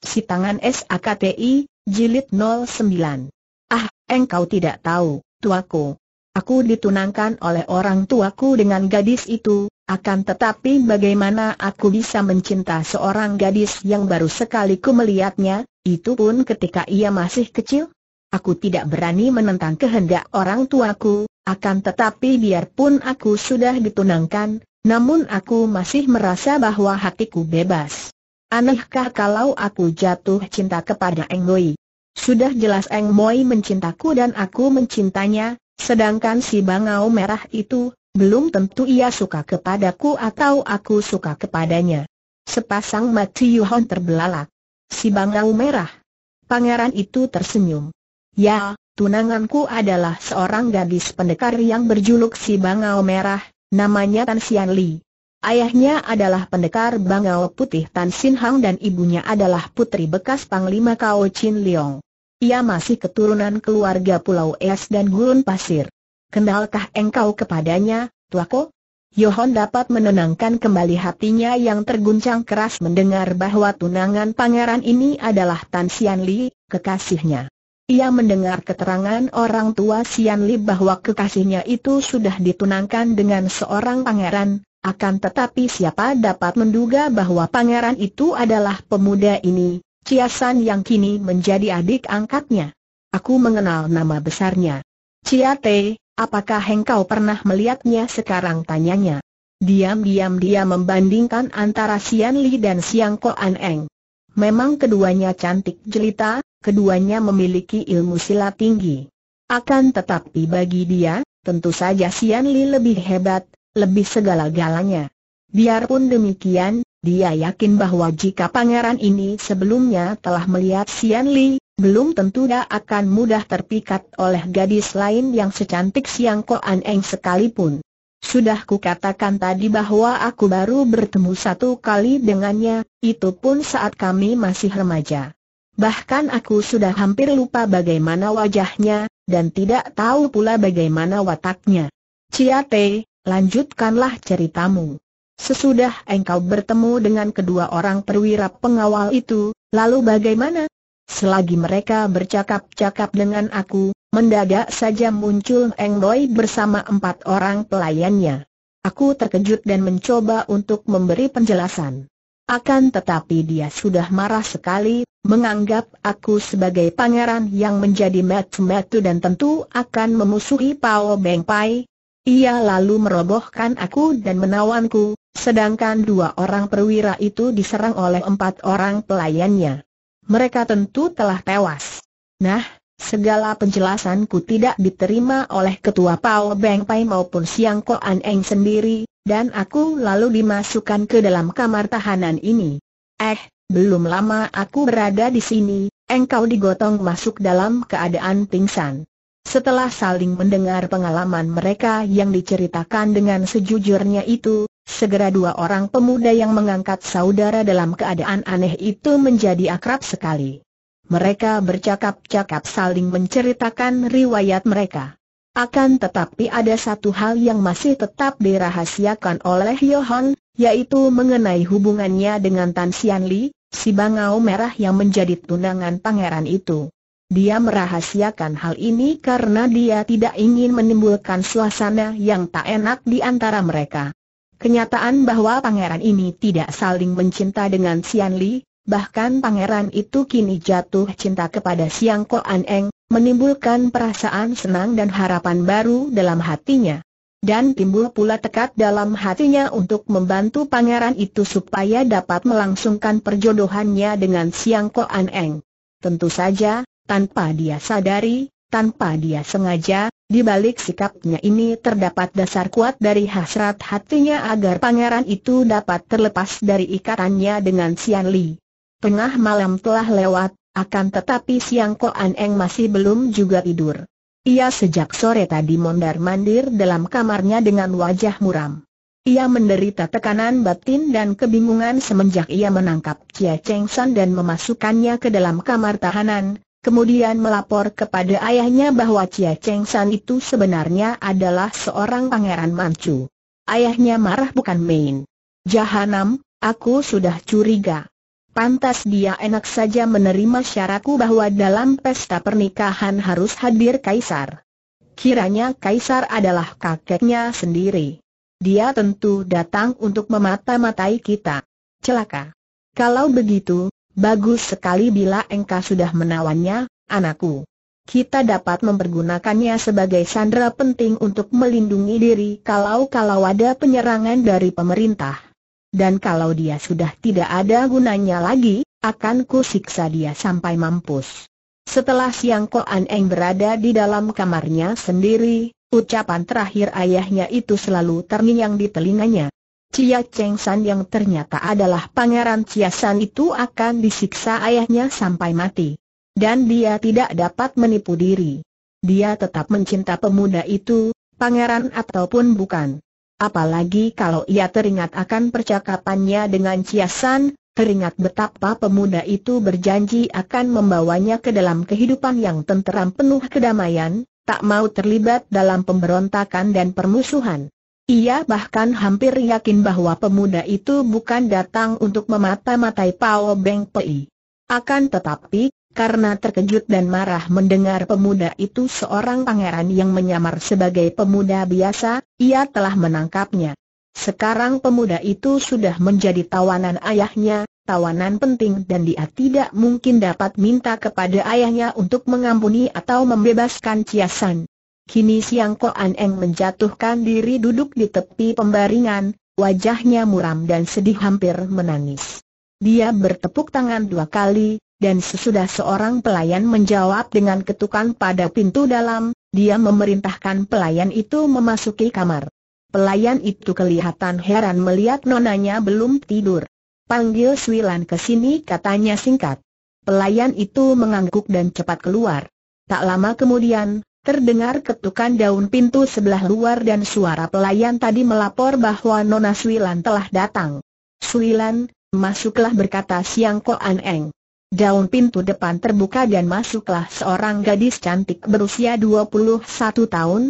Si tangan SAKTI, jilid 09. Ah, engkau tidak tahu, tuaku. Aku ditunangkan oleh orang tuaku dengan gadis itu, akan tetapi bagaimana aku bisa mencinta seorang gadis yang baru sekali ku melihatnya, itu pun ketika ia masih kecil? Aku tidak berani menentang kehendak orang tuaku, akan tetapi biarpun aku sudah ditunangkan, namun aku masih merasa bahwa hatiku bebas. Anehkah kalau aku jatuh cinta kepada Eng Moi? Sudah jelas Eng Moi mencintaku dan aku mencintanya, sedangkan si bangau merah itu, belum tentu ia suka kepadaku atau aku suka kepadanya. Sepasang mati Yuhon terbelalak. Si bangau merah. Pangeran itu tersenyum. Ya, tunanganku adalah seorang gadis pendekar yang berjuluk si bangau merah, namanya Tan Xian Li. Ayahnya adalah pendekar Bangau Putih Tan Sin Hang dan ibunya adalah putri bekas Panglima Kao Chin Leong. Ia masih keturunan keluarga Pulau Es dan Gurun Pasir. Kenalkah engkau kepadanya, tuako? Yohon dapat menenangkan kembali hatinya yang terguncang keras mendengar bahwa tunangan pangeran ini adalah Tan Sian Li, kekasihnya. Ia mendengar keterangan orang tua Sian Li bahwa kekasihnya itu sudah ditunangkan dengan seorang pangeran, akan tetapi siapa dapat menduga bahwa pangeran itu adalah pemuda ini, Ciasan yang kini menjadi adik angkatnya. Aku mengenal nama besarnya. Ciate, apakah engkau pernah melihatnya sekarang tanyanya. Diam-diam dia membandingkan antara Sian Li dan Siang Ko An Eng. Memang keduanya cantik jelita, keduanya memiliki ilmu silat tinggi. Akan tetapi bagi dia, tentu saja Sian Li lebih hebat, lebih segala-galanya. Biarpun demikian, dia yakin bahwa jika pangeran ini sebelumnya telah melihat Sian Li, belum tentu dia akan mudah terpikat oleh gadis lain yang secantik Siang Ko An Eng sekalipun. Sudah kukatakan tadi bahwa aku baru bertemu satu kali dengannya, itu pun saat kami masih remaja. Bahkan aku sudah hampir lupa bagaimana wajahnya, dan tidak tahu pula bagaimana wataknya. Ciate, lanjutkanlah ceritamu. Sesudah engkau bertemu dengan kedua orang perwira pengawal itu, lalu bagaimana? Selagi mereka bercakap-cakap dengan aku, mendadak saja muncul Eng Boy bersama empat orang pelayannya. Aku terkejut dan mencoba untuk memberi penjelasan. Akan tetapi dia sudah marah sekali, menganggap aku sebagai pangeran yang menjadi metu-metu dan tentu akan memusuhi Pao Beng Pai, ia lalu merobohkan aku dan menawanku, sedangkan dua orang perwira itu diserang oleh empat orang pelayannya. Mereka tentu telah tewas. Nah, segala penjelasanku tidak diterima oleh ketua Pao Beng Pai maupun Siang Ko An Eng sendiri, dan aku lalu dimasukkan ke dalam kamar tahanan ini. Eh, belum lama aku berada di sini, engkau digotong masuk dalam keadaan pingsan. Setelah saling mendengar pengalaman mereka yang diceritakan dengan sejujurnya itu, segera dua orang pemuda yang mengangkat saudara dalam keadaan aneh itu menjadi akrab sekali. Mereka bercakap-cakap saling menceritakan riwayat mereka. Akan tetapi ada satu hal yang masih tetap dirahasiakan oleh Yohan, yaitu mengenai hubungannya dengan Tan Xian Li, si bangau merah yang menjadi tunangan pangeran itu. Dia merahasiakan hal ini karena dia tidak ingin menimbulkan suasana yang tak enak di antara mereka. Kenyataan bahwa pangeran ini tidak saling mencinta dengan Sian Li, bahkan pangeran itu kini jatuh cinta kepada Siang Ko An Eng, menimbulkan perasaan senang dan harapan baru dalam hatinya. Dan timbul pula tekad dalam hatinya untuk membantu pangeran itu supaya dapat melangsungkan perjodohannya dengan Siang Ko An Eng. Tentu saja, tanpa dia sadari, tanpa dia sengaja, di balik sikapnya ini terdapat dasar kuat dari hasrat hatinya agar pangeran itu dapat terlepas dari ikatannya dengan Sian Li. Tengah malam telah lewat, akan tetapi Siang Koan Eng masih belum juga tidur. Ia sejak sore tadi mondar-mandir dalam kamarnya dengan wajah muram. Ia menderita tekanan batin dan kebingungan semenjak ia menangkap Chia Cheng San dan memasukkannya ke dalam kamar tahanan, kemudian melapor kepada ayahnya bahwa Chia Cheng San itu sebenarnya adalah seorang pangeran Manchu. Ayahnya marah bukan main. Jahanam, aku sudah curiga. Pantas dia enak saja menerima syaratku bahwa dalam pesta pernikahan harus hadir kaisar. Kiranya kaisar adalah kakeknya sendiri. Dia tentu datang untuk memata-matai kita. Celaka. Kalau begitu, Bagus sekali bila engkau sudah menawannya, anakku. Kita dapat mempergunakannya sebagai sandera penting untuk melindungi diri kalau-kalau ada penyerangan dari pemerintah. Dan kalau dia sudah tidak ada gunanya lagi, akan kusiksa dia sampai mampus. Setelah siang Koan Eng berada di dalam kamarnya sendiri, ucapan terakhir ayahnya itu selalu terngiang di telinganya. Cia Cheng San yang ternyata adalah pangeran Cia San itu akan disiksa ayahnya sampai mati. Dan dia tidak dapat menipu diri. Dia tetap mencinta pemuda itu, pangeran ataupun bukan. Apalagi kalau ia teringat akan percakapannya dengan Cia San, teringat betapa pemuda itu berjanji akan membawanya ke dalam kehidupan yang tenteram penuh kedamaian, tak mau terlibat dalam pemberontakan dan permusuhan. Ia bahkan hampir yakin bahwa pemuda itu bukan datang untuk memata-matai Pao Beng Pei. Akan tetapi, karena terkejut dan marah mendengar pemuda itu seorang pangeran yang menyamar sebagai pemuda biasa, ia telah menangkapnya. Sekarang pemuda itu sudah menjadi tawanan ayahnya, tawanan penting dan dia tidak mungkin dapat minta kepada ayahnya untuk mengampuni atau membebaskan Chia San. Kini Siang Ko Eng menjatuhkan diri duduk di tepi pembaringan, wajahnya muram dan sedih hampir menangis. Dia bertepuk tangan dua kali, dan sesudah seorang pelayan menjawab dengan ketukan pada pintu dalam, dia memerintahkan pelayan itu memasuki kamar. Pelayan itu kelihatan heran melihat nonanya belum tidur. Panggil Swilan ke sini katanya singkat. Pelayan itu mengangguk dan cepat keluar. Tak lama kemudian, Terdengar ketukan daun pintu sebelah luar dan suara pelayan tadi melapor bahwa Nona Suilan telah datang. Suilan, masuklah berkata Siang Ko An Eng. Daun pintu depan terbuka dan masuklah seorang gadis cantik berusia 21 tahun.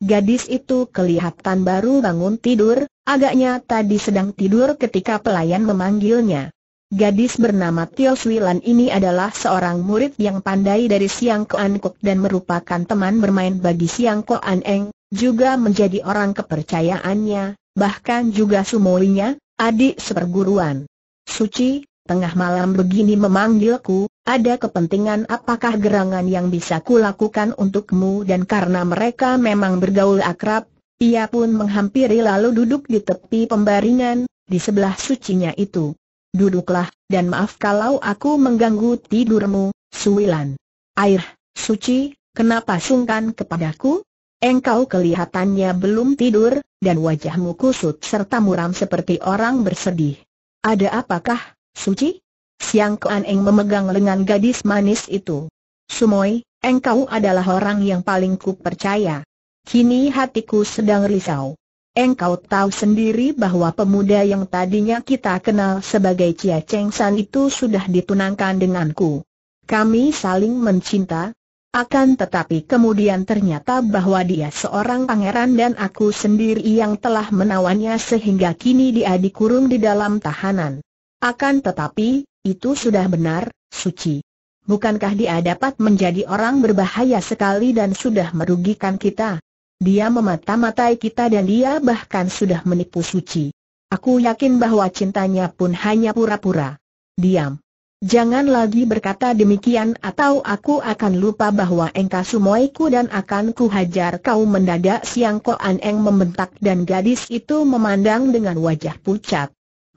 Gadis itu kelihatan baru bangun tidur, agaknya tadi sedang tidur ketika pelayan memanggilnya. Gadis bernama Tio Swilan ini adalah seorang murid yang pandai dari Siang Koan Kok dan merupakan teman bermain bagi Siang Koan Eng, juga menjadi orang kepercayaannya, bahkan juga sumoinya, adik seperguruan. Suci, tengah malam begini memanggilku, ada kepentingan apakah gerangan yang bisa kulakukan untukmu dan karena mereka memang bergaul akrab, ia pun menghampiri lalu duduk di tepi pembaringan, di sebelah sucinya itu duduklah, dan maaf kalau aku mengganggu tidurmu, Suwilan. Air, suci, kenapa sungkan kepadaku? Engkau kelihatannya belum tidur, dan wajahmu kusut serta muram seperti orang bersedih. Ada apakah, suci? Siang Kuan Eng memegang lengan gadis manis itu. Sumoy, engkau adalah orang yang paling ku percaya. Kini hatiku sedang risau. Engkau tahu sendiri bahwa pemuda yang tadinya kita kenal sebagai Cia Cheng San itu sudah ditunangkan denganku. Kami saling mencinta, akan tetapi kemudian ternyata bahwa dia seorang pangeran dan aku sendiri yang telah menawannya sehingga kini dia dikurung di dalam tahanan. Akan tetapi, itu sudah benar, suci. Bukankah dia dapat menjadi orang berbahaya sekali dan sudah merugikan kita? Dia memata-matai kita dan dia bahkan sudah menipu Suci. Aku yakin bahwa cintanya pun hanya pura-pura. Diam. Jangan lagi berkata demikian atau aku akan lupa bahwa engkau sumoiku dan akan kuhajar kau mendadak siang koan eng membentak dan gadis itu memandang dengan wajah pucat.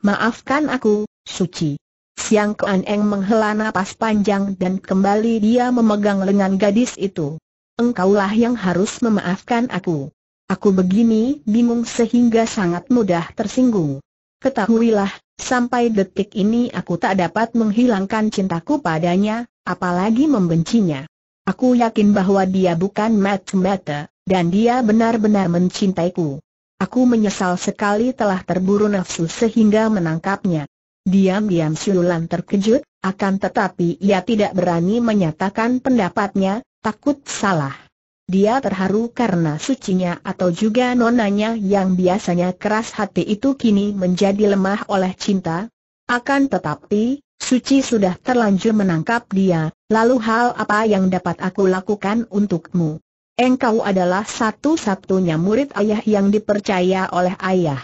Maafkan aku, Suci. Siang Koan Eng menghela napas panjang dan kembali dia memegang lengan gadis itu engkaulah yang harus memaafkan aku. Aku begini bingung sehingga sangat mudah tersinggung. Ketahuilah, sampai detik ini aku tak dapat menghilangkan cintaku padanya, apalagi membencinya. Aku yakin bahwa dia bukan mat mata dan dia benar-benar mencintaiku. Aku menyesal sekali telah terburu nafsu sehingga menangkapnya. Diam-diam Siulan terkejut, akan tetapi ia tidak berani menyatakan pendapatnya, Takut salah. Dia terharu karena sucinya atau juga nonanya yang biasanya keras hati itu kini menjadi lemah oleh cinta. Akan tetapi, Suci sudah terlanjur menangkap dia, lalu hal apa yang dapat aku lakukan untukmu? Engkau adalah satu-satunya murid ayah yang dipercaya oleh ayah.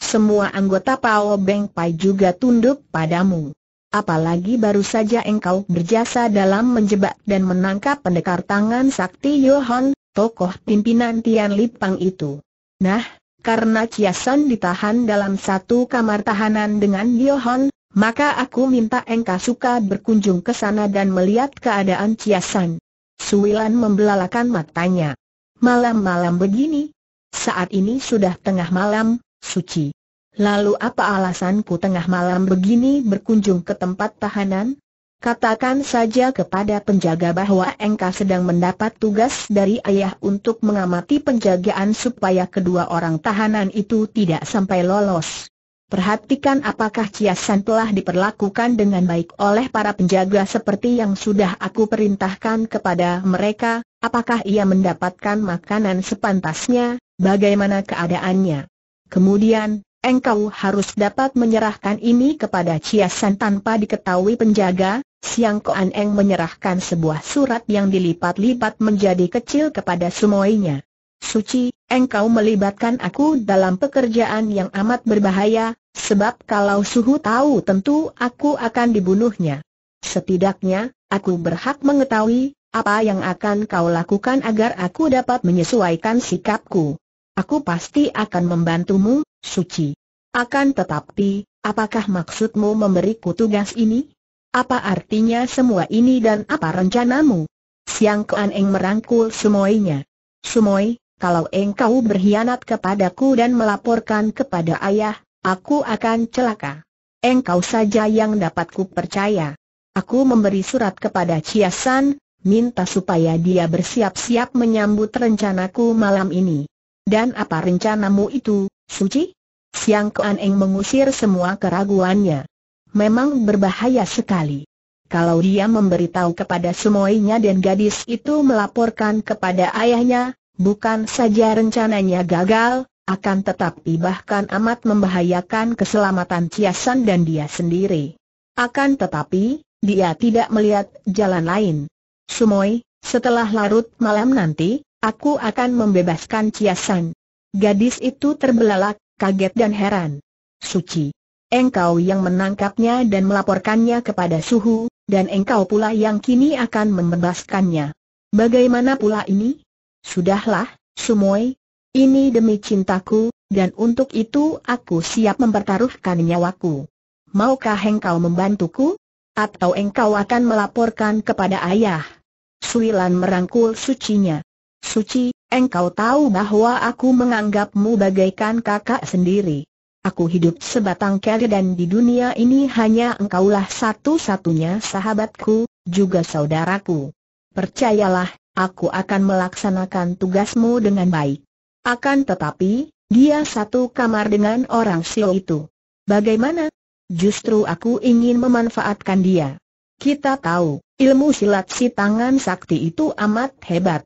Semua anggota Pao Beng Pai juga tunduk padamu. Apalagi baru saja engkau berjasa dalam menjebak dan menangkap pendekar tangan sakti Yohan, tokoh pimpinan Tian Lipang itu. Nah, karena San ditahan dalam satu kamar tahanan dengan Yohan, maka aku minta engkau suka berkunjung ke sana dan melihat keadaan San. Suilan membelalakan matanya. Malam-malam begini, saat ini sudah tengah malam, suci. Lalu apa alasanku tengah malam begini berkunjung ke tempat tahanan? Katakan saja kepada penjaga bahwa engkau sedang mendapat tugas dari ayah untuk mengamati penjagaan supaya kedua orang tahanan itu tidak sampai lolos. Perhatikan apakah Ciasan telah diperlakukan dengan baik oleh para penjaga seperti yang sudah aku perintahkan kepada mereka, apakah ia mendapatkan makanan sepantasnya, bagaimana keadaannya. Kemudian, engkau harus dapat menyerahkan ini kepada Ciasan tanpa diketahui penjaga, Siang Koan Eng menyerahkan sebuah surat yang dilipat-lipat menjadi kecil kepada semuanya. Suci, engkau melibatkan aku dalam pekerjaan yang amat berbahaya, sebab kalau suhu tahu tentu aku akan dibunuhnya. Setidaknya, aku berhak mengetahui, apa yang akan kau lakukan agar aku dapat menyesuaikan sikapku. Aku pasti akan membantumu, suci. Akan tetapi, apakah maksudmu memberiku tugas ini? Apa artinya semua ini dan apa rencanamu? Siang Kuan Eng merangkul Sumoinya. Sumoi, kalau engkau berkhianat kepadaku dan melaporkan kepada ayah, aku akan celaka. Engkau saja yang dapat ku percaya. Aku memberi surat kepada Ciasan, minta supaya dia bersiap-siap menyambut rencanaku malam ini. Dan apa rencanamu itu, Suci? Siang Kuan Eng mengusir semua keraguannya. Memang berbahaya sekali. Kalau dia memberitahu kepada semuanya dan gadis itu melaporkan kepada ayahnya, bukan saja rencananya gagal, akan tetapi bahkan amat membahayakan keselamatan Ciasan dan dia sendiri. Akan tetapi, dia tidak melihat jalan lain. Sumoi, setelah larut malam nanti, aku akan membebaskan Ciasan. Gadis itu terbelalak, kaget dan heran. Suci. Engkau yang menangkapnya dan melaporkannya kepada suhu, dan engkau pula yang kini akan membebaskannya. Bagaimana pula ini? Sudahlah, Sumoy. Ini demi cintaku, dan untuk itu aku siap mempertaruhkan nyawaku. Maukah engkau membantuku? Atau engkau akan melaporkan kepada ayah? Suilan merangkul sucinya. Suci, Engkau tahu bahwa aku menganggapmu bagaikan kakak sendiri. Aku hidup sebatang kara dan di dunia ini hanya engkaulah satu-satunya sahabatku, juga saudaraku. Percayalah, aku akan melaksanakan tugasmu dengan baik. Akan tetapi, dia satu kamar dengan orang Sio itu. Bagaimana? Justru aku ingin memanfaatkan dia. Kita tahu, ilmu silat si tangan sakti itu amat hebat.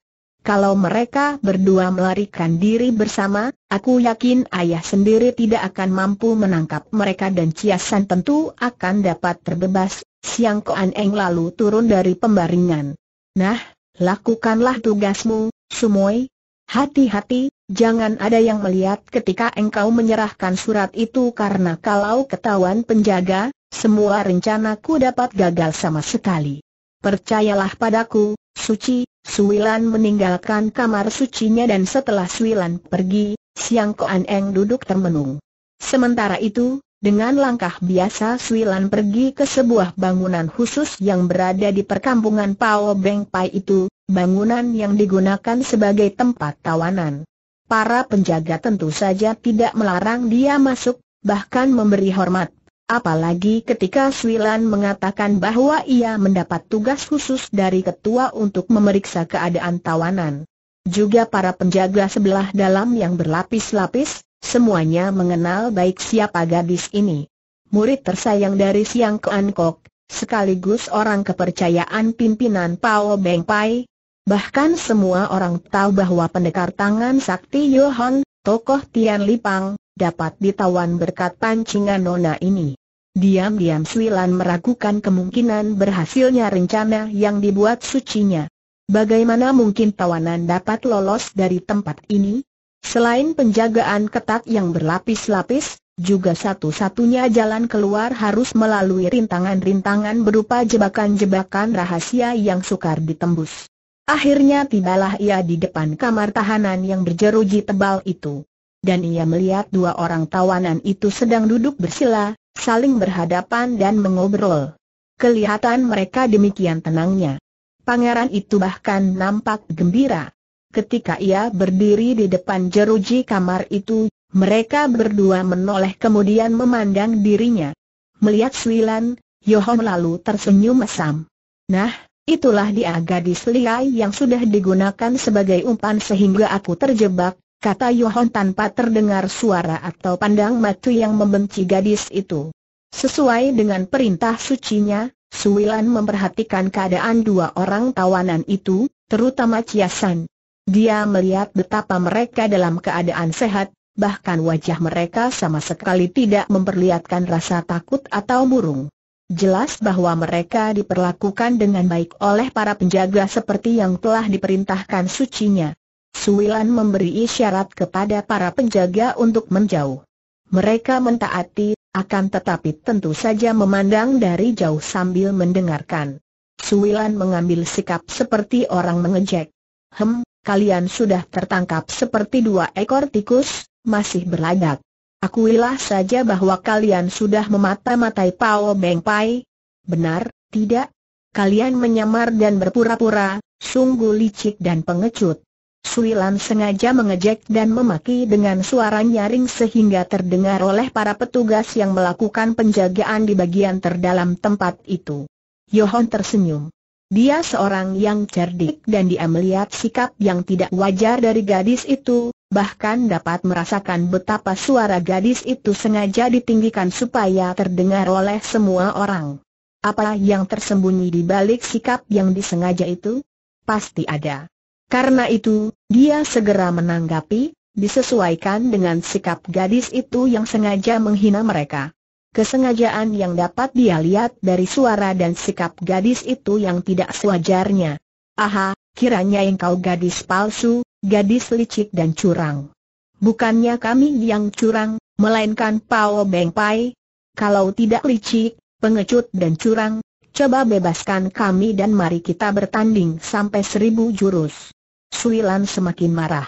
Kalau mereka berdua melarikan diri bersama, aku yakin ayah sendiri tidak akan mampu menangkap mereka dan Ciasan tentu akan dapat terbebas. Siang Koan Eng lalu turun dari pembaringan. Nah, lakukanlah tugasmu, Sumoi. Hati-hati, jangan ada yang melihat ketika engkau menyerahkan surat itu karena kalau ketahuan penjaga, semua rencanaku dapat gagal sama sekali. Percayalah padaku, Suci, Suilan meninggalkan kamar sucinya dan setelah Suilan pergi, Siang Koan Eng duduk termenung. Sementara itu, dengan langkah biasa Suilan pergi ke sebuah bangunan khusus yang berada di perkampungan Pao Beng Pai itu, bangunan yang digunakan sebagai tempat tawanan. Para penjaga tentu saja tidak melarang dia masuk, bahkan memberi hormat. Apalagi ketika Swilan mengatakan bahwa ia mendapat tugas khusus dari ketua untuk memeriksa keadaan tawanan. Juga para penjaga sebelah dalam yang berlapis-lapis, semuanya mengenal baik siapa gadis ini. Murid tersayang dari Siang keankok, Kok, sekaligus orang kepercayaan pimpinan Pao Beng Pai. Bahkan semua orang tahu bahwa pendekar tangan sakti Yohan, tokoh Tian Lipang, dapat ditawan berkat pancingan nona ini. Diam-diam Suilan meragukan kemungkinan berhasilnya rencana yang dibuat sucinya. Bagaimana mungkin tawanan dapat lolos dari tempat ini? Selain penjagaan ketat yang berlapis-lapis, juga satu-satunya jalan keluar harus melalui rintangan-rintangan berupa jebakan-jebakan rahasia yang sukar ditembus. Akhirnya tibalah ia di depan kamar tahanan yang berjeruji tebal itu dan ia melihat dua orang tawanan itu sedang duduk bersila, saling berhadapan dan mengobrol. Kelihatan mereka demikian tenangnya. Pangeran itu bahkan nampak gembira. Ketika ia berdiri di depan jeruji kamar itu, mereka berdua menoleh kemudian memandang dirinya. Melihat Suilan, Yohon lalu tersenyum mesam. Nah, itulah dia gadis liai yang sudah digunakan sebagai umpan sehingga aku terjebak, kata Yohon tanpa terdengar suara atau pandang mata yang membenci gadis itu. Sesuai dengan perintah sucinya, Suwilan memperhatikan keadaan dua orang tawanan itu, terutama Ciasan. Dia melihat betapa mereka dalam keadaan sehat, bahkan wajah mereka sama sekali tidak memperlihatkan rasa takut atau murung. Jelas bahwa mereka diperlakukan dengan baik oleh para penjaga seperti yang telah diperintahkan sucinya. Suilan memberi isyarat kepada para penjaga untuk menjauh. Mereka mentaati, akan tetapi tentu saja memandang dari jauh sambil mendengarkan. Suilan mengambil sikap seperti orang mengejek. Hem, kalian sudah tertangkap seperti dua ekor tikus, masih berlagak. Akuilah saja bahwa kalian sudah memata-matai Pao Beng Pai. Benar, tidak? Kalian menyamar dan berpura-pura, sungguh licik dan pengecut. Suilan sengaja mengejek dan memaki dengan suara nyaring sehingga terdengar oleh para petugas yang melakukan penjagaan di bagian terdalam tempat itu. Yohon tersenyum. Dia seorang yang cerdik dan dia melihat sikap yang tidak wajar dari gadis itu, bahkan dapat merasakan betapa suara gadis itu sengaja ditinggikan supaya terdengar oleh semua orang. Apa yang tersembunyi di balik sikap yang disengaja itu? Pasti ada. Karena itu, dia segera menanggapi, disesuaikan dengan sikap gadis itu yang sengaja menghina mereka. Kesengajaan yang dapat dia lihat dari suara dan sikap gadis itu yang tidak sewajarnya. Aha, kiranya engkau gadis palsu, gadis licik dan curang. Bukannya kami yang curang, melainkan Pao Beng Pai. Kalau tidak licik, pengecut dan curang, coba bebaskan kami dan mari kita bertanding sampai seribu jurus. Suilan semakin marah.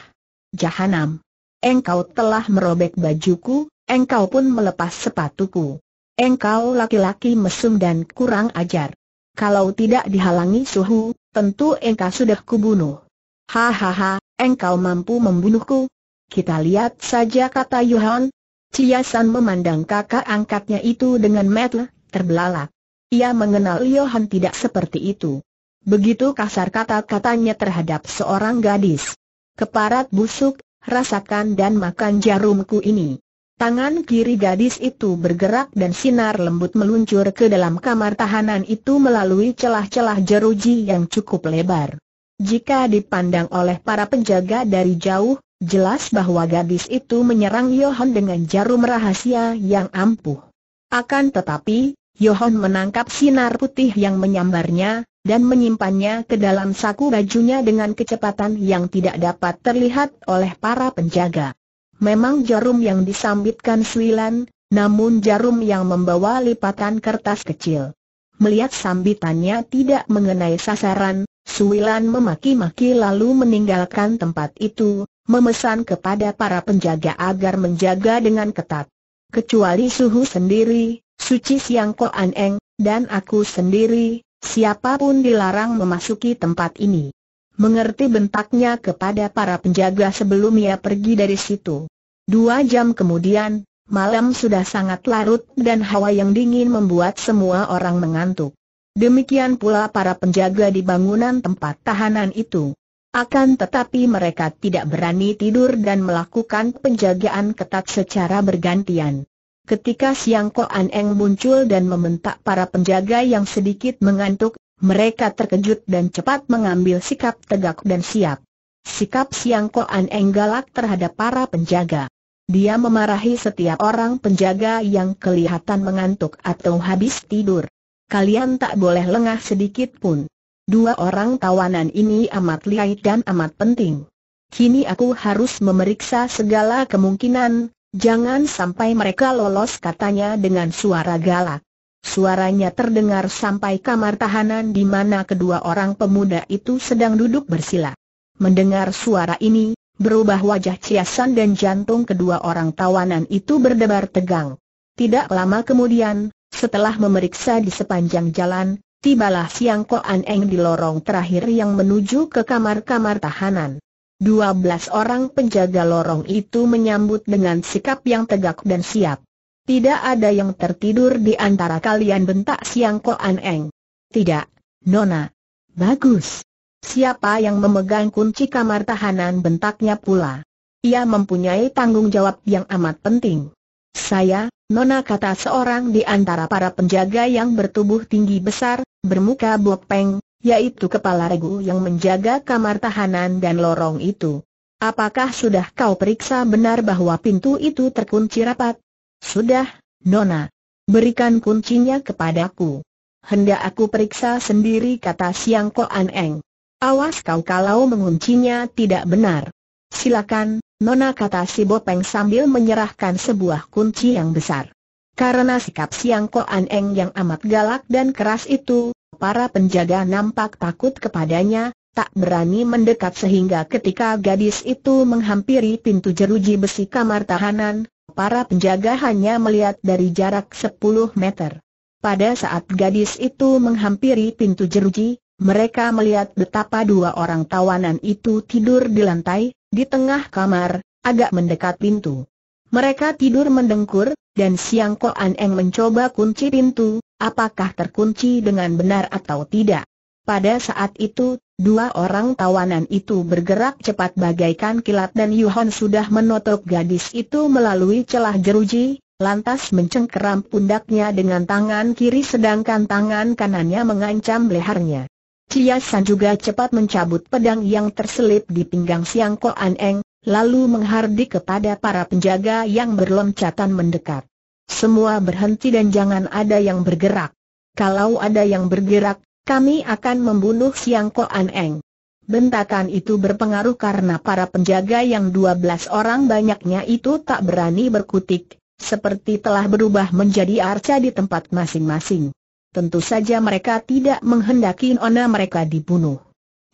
Jahanam! Engkau telah merobek bajuku, engkau pun melepas sepatuku. Engkau laki-laki mesum dan kurang ajar. Kalau tidak dihalangi suhu, tentu engkau sudah kubunuh. Hahaha, engkau mampu membunuhku? Kita lihat saja kata Yohan. Ciasan memandang kakak angkatnya itu dengan metel, terbelalak. Ia mengenal Yohan tidak seperti itu. Begitu kasar kata-katanya terhadap seorang gadis. Keparat busuk, rasakan dan makan jarumku ini. Tangan kiri gadis itu bergerak dan sinar lembut meluncur ke dalam kamar tahanan itu melalui celah-celah jeruji yang cukup lebar. Jika dipandang oleh para penjaga dari jauh, Jelas bahwa gadis itu menyerang Johan dengan jarum rahasia yang ampuh. Akan tetapi, Yohon menangkap sinar putih yang menyambarnya, dan menyimpannya ke dalam saku bajunya dengan kecepatan yang tidak dapat terlihat oleh para penjaga. Memang jarum yang disambitkan Suilan, namun jarum yang membawa lipatan kertas kecil. Melihat sambitannya tidak mengenai sasaran, Suwilan memaki-maki lalu meninggalkan tempat itu, memesan kepada para penjaga agar menjaga dengan ketat. Kecuali suhu sendiri, Suci Siang Ko An Eng, dan aku sendiri, siapapun dilarang memasuki tempat ini. Mengerti bentaknya kepada para penjaga sebelum ia pergi dari situ. Dua jam kemudian, malam sudah sangat larut dan hawa yang dingin membuat semua orang mengantuk. Demikian pula para penjaga di bangunan tempat tahanan itu. Akan tetapi mereka tidak berani tidur dan melakukan penjagaan ketat secara bergantian. Ketika Siang Koan Eng muncul dan membentak para penjaga yang sedikit mengantuk, mereka terkejut dan cepat mengambil sikap tegak dan siap. Sikap Siang Koan Eng galak terhadap para penjaga. Dia memarahi setiap orang penjaga yang kelihatan mengantuk atau habis tidur. Kalian tak boleh lengah sedikit pun. Dua orang tawanan ini amat lihai dan amat penting. Kini aku harus memeriksa segala kemungkinan, Jangan sampai mereka lolos katanya dengan suara galak. Suaranya terdengar sampai kamar tahanan di mana kedua orang pemuda itu sedang duduk bersila. Mendengar suara ini, berubah wajah Ciasan dan jantung kedua orang tawanan itu berdebar tegang. Tidak lama kemudian, setelah memeriksa di sepanjang jalan, tibalah siang Koan Eng di lorong terakhir yang menuju ke kamar-kamar tahanan. 12 orang penjaga lorong itu menyambut dengan sikap yang tegak dan siap. Tidak ada yang tertidur di antara kalian bentak Siang Koan Eng. Tidak, Nona. Bagus. Siapa yang memegang kunci kamar tahanan bentaknya pula. Ia mempunyai tanggung jawab yang amat penting. Saya, Nona kata seorang di antara para penjaga yang bertubuh tinggi besar, bermuka bopeng, yaitu kepala regu yang menjaga kamar tahanan dan lorong itu. Apakah sudah kau periksa benar bahwa pintu itu terkunci rapat? Sudah, Nona. Berikan kuncinya kepadaku. Hendak aku periksa sendiri kata Siang Ko An Eng. Awas kau kalau menguncinya tidak benar. Silakan, Nona kata si Bopeng sambil menyerahkan sebuah kunci yang besar. Karena sikap Siang Ko An Eng yang amat galak dan keras itu, para penjaga nampak takut kepadanya, tak berani mendekat sehingga ketika gadis itu menghampiri pintu jeruji besi kamar tahanan, para penjaga hanya melihat dari jarak 10 meter. Pada saat gadis itu menghampiri pintu jeruji, mereka melihat betapa dua orang tawanan itu tidur di lantai, di tengah kamar, agak mendekat pintu. Mereka tidur mendengkur, dan Siang Ko Eng mencoba kunci pintu, apakah terkunci dengan benar atau tidak. Pada saat itu, dua orang tawanan itu bergerak cepat bagaikan kilat dan Yuhon sudah menotok gadis itu melalui celah jeruji, lantas mencengkeram pundaknya dengan tangan kiri sedangkan tangan kanannya mengancam lehernya. Chia San juga cepat mencabut pedang yang terselip di pinggang Siang Ko Eng, lalu menghardik kepada para penjaga yang berloncatan mendekat. Semua berhenti dan jangan ada yang bergerak. Kalau ada yang bergerak, kami akan membunuh Siang Ko Eng. Bentakan itu berpengaruh karena para penjaga yang 12 orang banyaknya itu tak berani berkutik, seperti telah berubah menjadi arca di tempat masing-masing. Tentu saja mereka tidak menghendaki nona mereka dibunuh.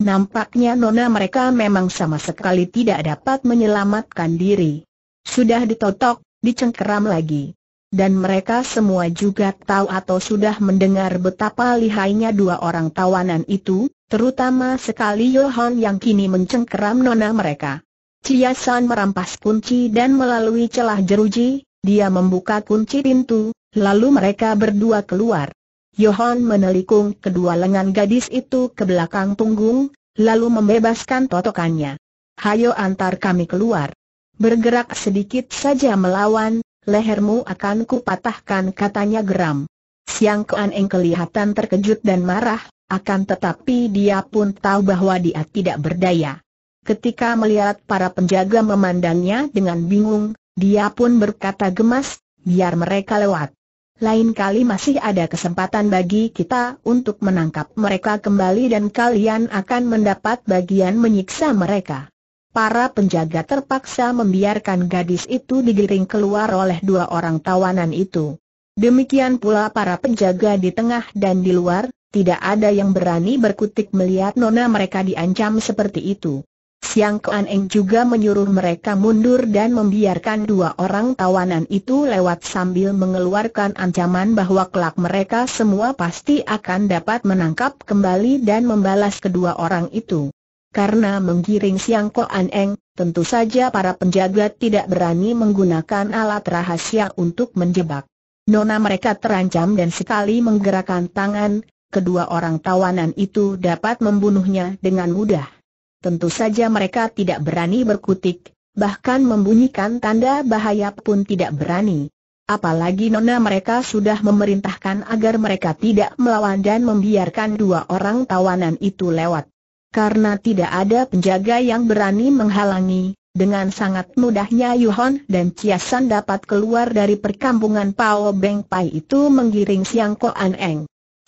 Nampaknya nona mereka memang sama sekali tidak dapat menyelamatkan diri. Sudah ditotok, dicengkeram lagi. Dan mereka semua juga tahu atau sudah mendengar betapa lihainya dua orang tawanan itu, terutama sekali Yohan yang kini mencengkeram nona mereka. Chia San merampas kunci dan melalui celah jeruji, dia membuka kunci pintu, lalu mereka berdua keluar. Yohan menelikung kedua lengan gadis itu ke belakang punggung, lalu membebaskan totokannya. Hayo antar kami keluar. Bergerak sedikit saja melawan, lehermu akan kupatahkan katanya geram. Siang Eng kelihatan terkejut dan marah, akan tetapi dia pun tahu bahwa dia tidak berdaya. Ketika melihat para penjaga memandangnya dengan bingung, dia pun berkata gemas, biar mereka lewat. Lain kali masih ada kesempatan bagi kita untuk menangkap mereka kembali dan kalian akan mendapat bagian menyiksa mereka para penjaga terpaksa membiarkan gadis itu digiring keluar oleh dua orang tawanan itu. Demikian pula para penjaga di tengah dan di luar, tidak ada yang berani berkutik melihat nona mereka diancam seperti itu. Siang Kuan Eng juga menyuruh mereka mundur dan membiarkan dua orang tawanan itu lewat sambil mengeluarkan ancaman bahwa kelak mereka semua pasti akan dapat menangkap kembali dan membalas kedua orang itu karena menggiring Siang kok Aneng, tentu saja para penjaga tidak berani menggunakan alat rahasia untuk menjebak. Nona mereka terancam dan sekali menggerakkan tangan, kedua orang tawanan itu dapat membunuhnya dengan mudah. Tentu saja mereka tidak berani berkutik, bahkan membunyikan tanda bahaya pun tidak berani. Apalagi nona mereka sudah memerintahkan agar mereka tidak melawan dan membiarkan dua orang tawanan itu lewat karena tidak ada penjaga yang berani menghalangi, dengan sangat mudahnya Yuhon dan Chiasan dapat keluar dari perkampungan Pao Beng Pai itu menggiring Siang Ko An Eng.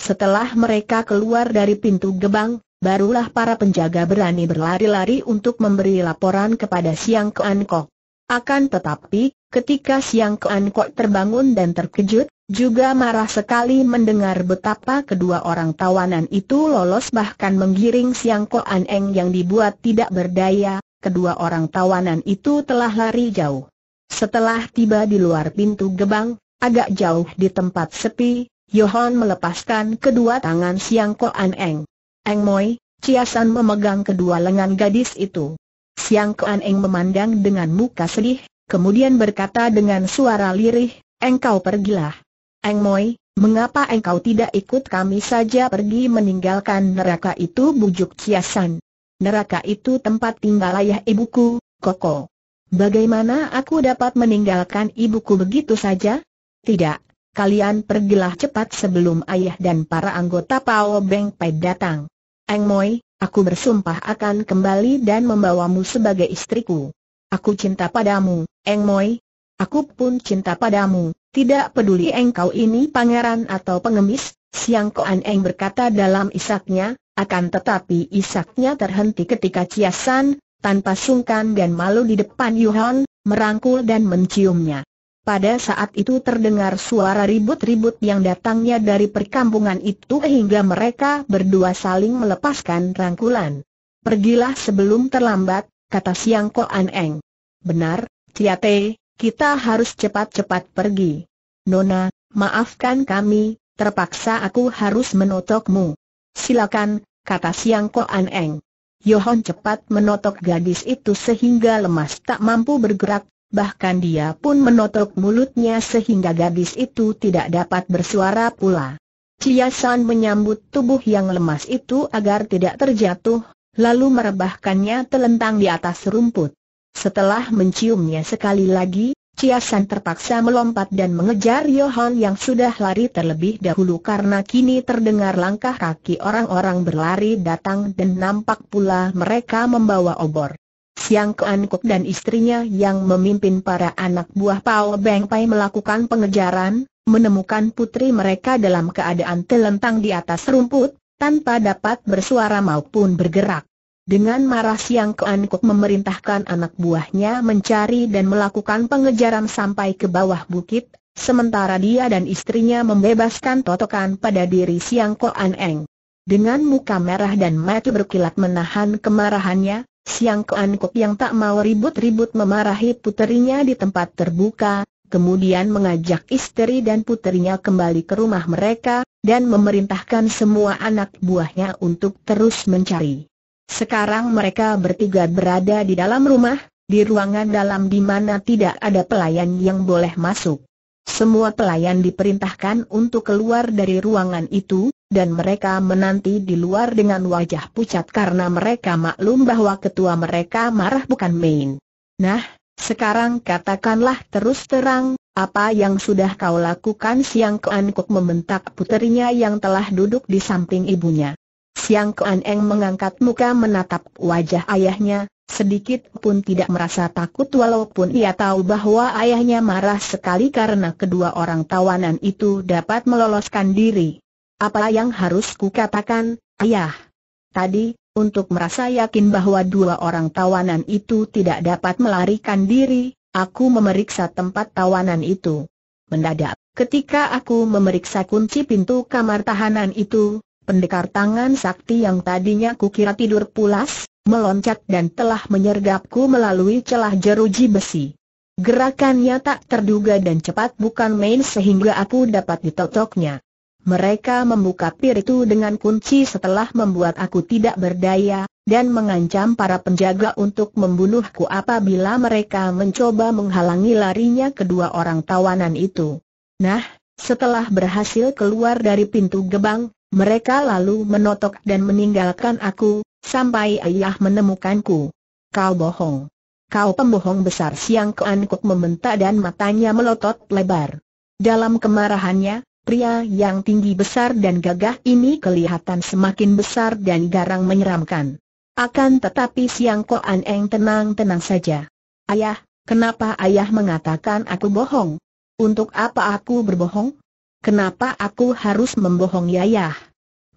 Setelah mereka keluar dari pintu gebang, barulah para penjaga berani berlari-lari untuk memberi laporan kepada Siang Ko An Kok. Akan tetapi, Ketika Siang Kean Kok terbangun dan terkejut, juga marah sekali mendengar betapa kedua orang tawanan itu lolos bahkan menggiring Siang Koan Eng yang dibuat tidak berdaya, kedua orang tawanan itu telah lari jauh. Setelah tiba di luar pintu gebang, agak jauh di tempat sepi, Yohon melepaskan kedua tangan Siang Koan Eng. Eng Moi, Ciasan memegang kedua lengan gadis itu. Siang Koan Eng memandang dengan muka sedih, kemudian berkata dengan suara lirih, engkau pergilah. Eng Moi, mengapa engkau tidak ikut kami saja pergi meninggalkan neraka itu bujuk kiasan. Neraka itu tempat tinggal ayah ibuku, Koko. Bagaimana aku dapat meninggalkan ibuku begitu saja? Tidak, kalian pergilah cepat sebelum ayah dan para anggota Pao Beng Pai datang. Eng Moi, aku bersumpah akan kembali dan membawamu sebagai istriku. Aku cinta padamu, Eng Moi. Aku pun cinta padamu, tidak peduli engkau ini pangeran atau pengemis, Siang Koan Eng berkata dalam isaknya, akan tetapi isaknya terhenti ketika Ciasan, tanpa sungkan dan malu di depan Yuhan, merangkul dan menciumnya. Pada saat itu terdengar suara ribut-ribut yang datangnya dari perkampungan itu hingga mereka berdua saling melepaskan rangkulan. Pergilah sebelum terlambat, kata Siang Ko Eng. Benar, Te, kita harus cepat-cepat pergi. Nona, maafkan kami, terpaksa aku harus menotokmu. Silakan, kata Siang Ko Eng. Yohon cepat menotok gadis itu sehingga lemas tak mampu bergerak, bahkan dia pun menotok mulutnya sehingga gadis itu tidak dapat bersuara pula. Chia San menyambut tubuh yang lemas itu agar tidak terjatuh, lalu merebahkannya telentang di atas rumput. Setelah menciumnya sekali lagi, Chia San terpaksa melompat dan mengejar Yohan yang sudah lari terlebih dahulu karena kini terdengar langkah kaki orang-orang berlari datang dan nampak pula mereka membawa obor. Siang Kuan dan istrinya yang memimpin para anak buah Pao Beng Pai melakukan pengejaran, menemukan putri mereka dalam keadaan telentang di atas rumput, tanpa dapat bersuara maupun bergerak. Dengan marah Siang keankuk memerintahkan anak buahnya mencari dan melakukan pengejaran sampai ke bawah bukit, sementara dia dan istrinya membebaskan totokan pada diri Siang Aneng. Dengan muka merah dan mata berkilat menahan kemarahannya, Siang keankuk yang tak mau ribut-ribut memarahi puterinya di tempat terbuka, kemudian mengajak istri dan puterinya kembali ke rumah mereka, dan memerintahkan semua anak buahnya untuk terus mencari. Sekarang mereka bertiga berada di dalam rumah, di ruangan dalam di mana tidak ada pelayan yang boleh masuk. Semua pelayan diperintahkan untuk keluar dari ruangan itu, dan mereka menanti di luar dengan wajah pucat karena mereka maklum bahwa ketua mereka marah bukan main. Nah, sekarang katakanlah terus terang, apa yang sudah kau lakukan siang keankuk membentak puterinya yang telah duduk di samping ibunya. Siang Kuan Eng mengangkat muka menatap wajah ayahnya, sedikit pun tidak merasa takut walaupun ia tahu bahwa ayahnya marah sekali karena kedua orang tawanan itu dapat meloloskan diri. Apa yang harus ku katakan, ayah? Tadi, untuk merasa yakin bahwa dua orang tawanan itu tidak dapat melarikan diri, aku memeriksa tempat tawanan itu. Mendadak, ketika aku memeriksa kunci pintu kamar tahanan itu, pendekar tangan sakti yang tadinya kukira tidur pulas, meloncat dan telah menyergapku melalui celah jeruji besi. Gerakannya tak terduga dan cepat bukan main sehingga aku dapat ditotoknya. Mereka membuka pir itu dengan kunci setelah membuat aku tidak berdaya, dan mengancam para penjaga untuk membunuhku apabila mereka mencoba menghalangi larinya kedua orang tawanan itu. Nah, setelah berhasil keluar dari pintu gebang, mereka lalu menotok dan meninggalkan aku, sampai ayah menemukanku. Kau bohong. Kau pembohong besar siang keankuk membentak dan matanya melotot lebar. Dalam kemarahannya, pria yang tinggi besar dan gagah ini kelihatan semakin besar dan garang menyeramkan. Akan tetapi siang Kuan tenang-tenang saja. Ayah, kenapa ayah mengatakan aku bohong? Untuk apa aku berbohong? Kenapa aku harus membohong Yayah?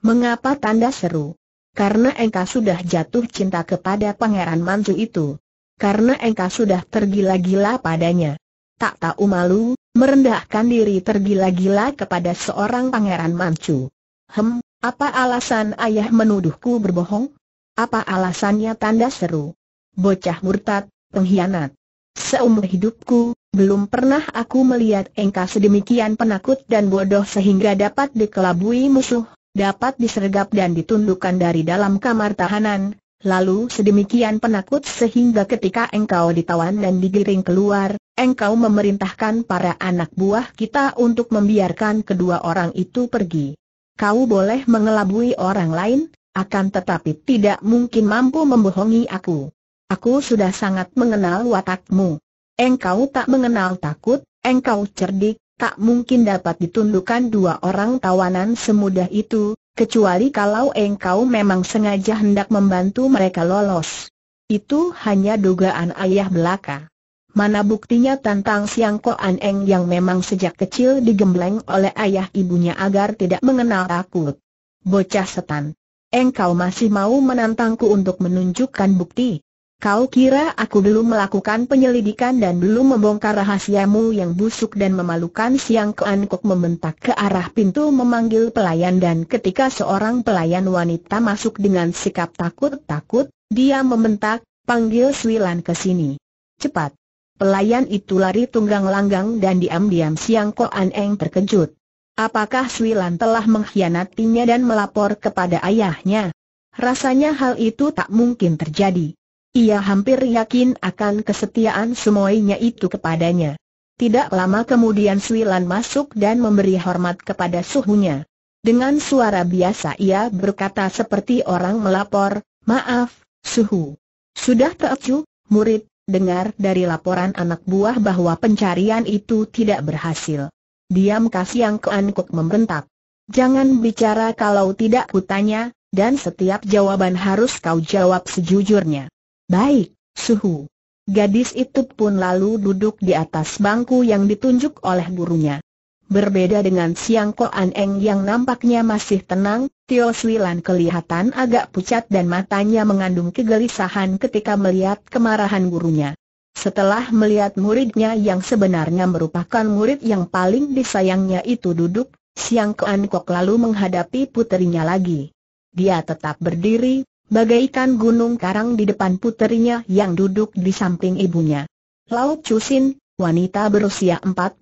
Mengapa tanda seru? Karena engkau sudah jatuh cinta kepada pangeran mantu itu. Karena engkau sudah tergila-gila padanya. Tak tahu malu, merendahkan diri tergila-gila kepada seorang pangeran mancu. Hem, apa alasan ayah menuduhku berbohong? Apa alasannya tanda seru? Bocah murtad, pengkhianat. Seumur hidupku, belum pernah aku melihat engkau sedemikian penakut dan bodoh sehingga dapat dikelabui musuh, dapat disergap dan ditundukkan dari dalam kamar tahanan, lalu sedemikian penakut sehingga ketika engkau ditawan dan digiring keluar, engkau memerintahkan para anak buah kita untuk membiarkan kedua orang itu pergi. Kau boleh mengelabui orang lain, akan tetapi tidak mungkin mampu membohongi aku. Aku sudah sangat mengenal watakmu. Engkau tak mengenal takut, engkau cerdik, tak mungkin dapat ditundukkan dua orang tawanan semudah itu, kecuali kalau engkau memang sengaja hendak membantu mereka lolos. Itu hanya dugaan ayah belaka. Mana buktinya tentang Siang Koan Eng yang memang sejak kecil digembleng oleh ayah ibunya agar tidak mengenal takut. Bocah setan. Engkau masih mau menantangku untuk menunjukkan bukti? Kau kira aku belum melakukan penyelidikan dan belum membongkar rahasiamu yang busuk dan memalukan Siang Kuan membentak ke arah pintu memanggil pelayan dan ketika seorang pelayan wanita masuk dengan sikap takut-takut, dia membentak, panggil Swilan ke sini. Cepat. Pelayan itu lari tunggang langgang dan diam-diam Siang An Eng terkejut. Apakah Swilan telah mengkhianatinya dan melapor kepada ayahnya? Rasanya hal itu tak mungkin terjadi. Ia hampir yakin akan kesetiaan semuanya itu kepadanya. Tidak lama kemudian Sui masuk dan memberi hormat kepada suhunya. Dengan suara biasa ia berkata seperti orang melapor, Maaf, suhu. Sudah tercu, murid, dengar dari laporan anak buah bahwa pencarian itu tidak berhasil. Diam kasih yang keankuk membentak. Jangan bicara kalau tidak kutanya, dan setiap jawaban harus kau jawab sejujurnya. Baik, suhu. Gadis itu pun lalu duduk di atas bangku yang ditunjuk oleh gurunya. Berbeda dengan Siang Ko Eng yang nampaknya masih tenang, Tio Swilan kelihatan agak pucat dan matanya mengandung kegelisahan ketika melihat kemarahan gurunya. Setelah melihat muridnya yang sebenarnya merupakan murid yang paling disayangnya itu duduk, Siang Ko Kok lalu menghadapi puterinya lagi. Dia tetap berdiri, bagaikan gunung karang di depan puterinya yang duduk di samping ibunya. Lau Chusin, wanita berusia 45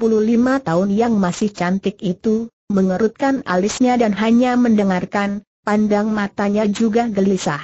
tahun yang masih cantik itu, mengerutkan alisnya dan hanya mendengarkan, pandang matanya juga gelisah.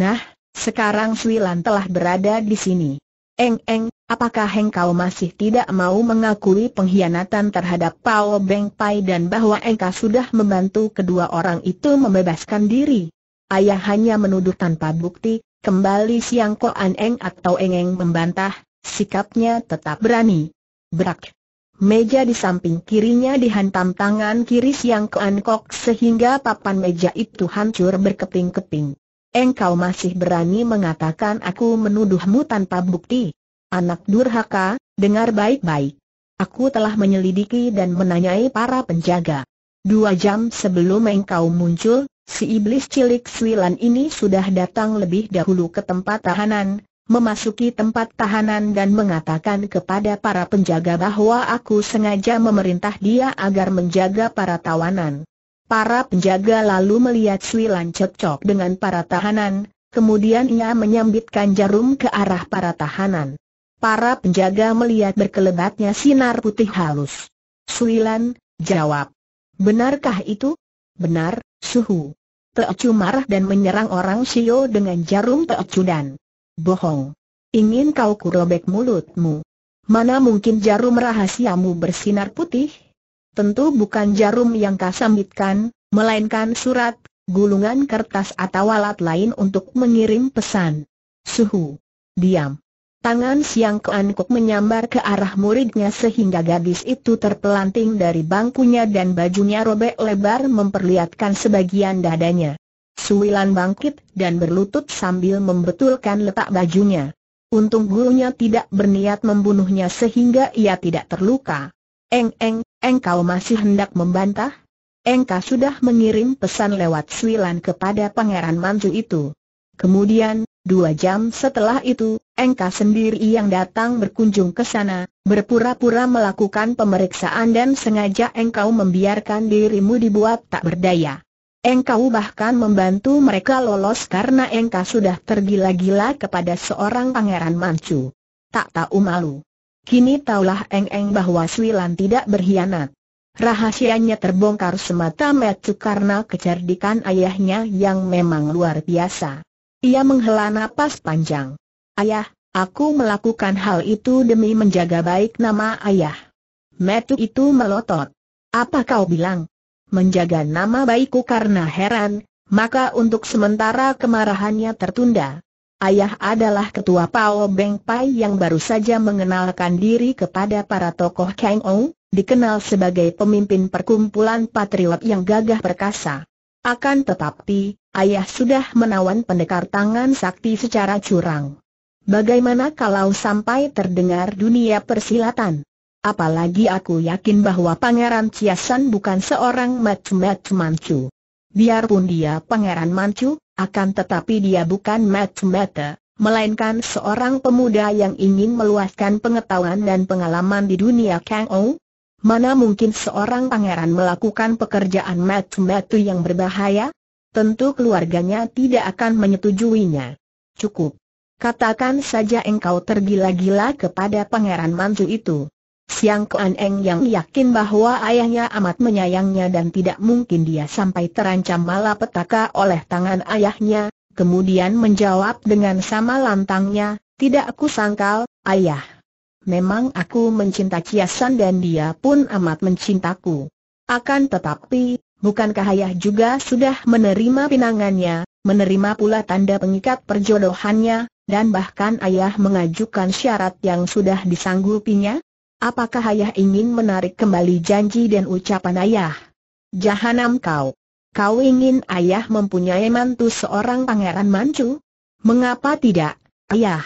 Nah, sekarang Suilan telah berada di sini. Eng Eng, apakah engkau masih tidak mau mengakui pengkhianatan terhadap Pao Beng Pai dan bahwa engkau sudah membantu kedua orang itu membebaskan diri? Ayah hanya menuduh tanpa bukti, kembali siang Ko Aneng atau Engeng membantah, sikapnya tetap berani. Berak. Meja di samping kirinya dihantam tangan kiri Siang Kuan Kok sehingga papan meja itu hancur berkeping-keping. Engkau masih berani mengatakan aku menuduhmu tanpa bukti. Anak durhaka, dengar baik-baik. Aku telah menyelidiki dan menanyai para penjaga. Dua jam sebelum engkau muncul, Si iblis cilik Swilan ini sudah datang lebih dahulu ke tempat tahanan, memasuki tempat tahanan dan mengatakan kepada para penjaga bahwa aku sengaja memerintah dia agar menjaga para tawanan. Para penjaga lalu melihat Swilan cekcok dengan para tahanan, kemudian ia menyambitkan jarum ke arah para tahanan. Para penjaga melihat berkelebatnya sinar putih halus. Swilan, jawab. Benarkah itu? Benar, suhu. Teocu marah dan menyerang orang Sio dengan jarum Teocu dan bohong. Ingin kau kurobek mulutmu. Mana mungkin jarum rahasiamu bersinar putih? Tentu bukan jarum yang kasambitkan, melainkan surat, gulungan kertas atau alat lain untuk mengirim pesan. Suhu. Diam. Tangan Siang Kuan menyambar ke arah muridnya sehingga gadis itu terpelanting dari bangkunya dan bajunya robek lebar memperlihatkan sebagian dadanya. Suwilan bangkit dan berlutut sambil membetulkan letak bajunya. Untung gurunya tidak berniat membunuhnya sehingga ia tidak terluka. Eng Eng, engkau masih hendak membantah? Engkau sudah mengirim pesan lewat Suwilan kepada Pangeran Manju itu. Kemudian, dua jam setelah itu, Engka sendiri yang datang berkunjung ke sana, berpura-pura melakukan pemeriksaan dan sengaja engkau membiarkan dirimu dibuat tak berdaya. Engkau bahkan membantu mereka lolos karena engkau sudah tergila-gila kepada seorang pangeran mancu. Tak tahu malu. Kini taulah Eng-Eng bahwa Swilan tidak berkhianat. Rahasianya terbongkar semata-mata karena kecerdikan ayahnya yang memang luar biasa. Ia menghela napas panjang. Ayah, aku melakukan hal itu demi menjaga baik nama ayah. Metu itu melotot. Apa kau bilang? Menjaga nama baikku karena heran, maka untuk sementara kemarahannya tertunda. Ayah adalah ketua Pao Beng Pai yang baru saja mengenalkan diri kepada para tokoh Kang Ou, dikenal sebagai pemimpin perkumpulan patriot yang gagah perkasa. Akan tetapi, ayah sudah menawan pendekar tangan sakti secara curang. Bagaimana kalau sampai terdengar dunia persilatan? Apalagi aku yakin bahwa Pangeran Ciasan bukan seorang match-match mancu. Biarpun dia Pangeran Mancu, akan tetapi dia bukan match-match, melainkan seorang pemuda yang ingin meluaskan pengetahuan dan pengalaman di dunia Kang Ou, Mana mungkin seorang pangeran melakukan pekerjaan metu-metu yang berbahaya? Tentu keluarganya tidak akan menyetujuinya. Cukup. Katakan saja engkau tergila-gila kepada pangeran mantu itu. Siang Kuan Eng yang yakin bahwa ayahnya amat menyayangnya dan tidak mungkin dia sampai terancam malapetaka oleh tangan ayahnya, kemudian menjawab dengan sama lantangnya, tidak aku sangkal, ayah memang aku mencinta Ciasan dan dia pun amat mencintaku. Akan tetapi, bukankah ayah juga sudah menerima pinangannya, menerima pula tanda pengikat perjodohannya, dan bahkan ayah mengajukan syarat yang sudah disanggupinya? Apakah ayah ingin menarik kembali janji dan ucapan ayah? Jahanam kau! Kau ingin ayah mempunyai mantu seorang pangeran mancu? Mengapa tidak, ayah?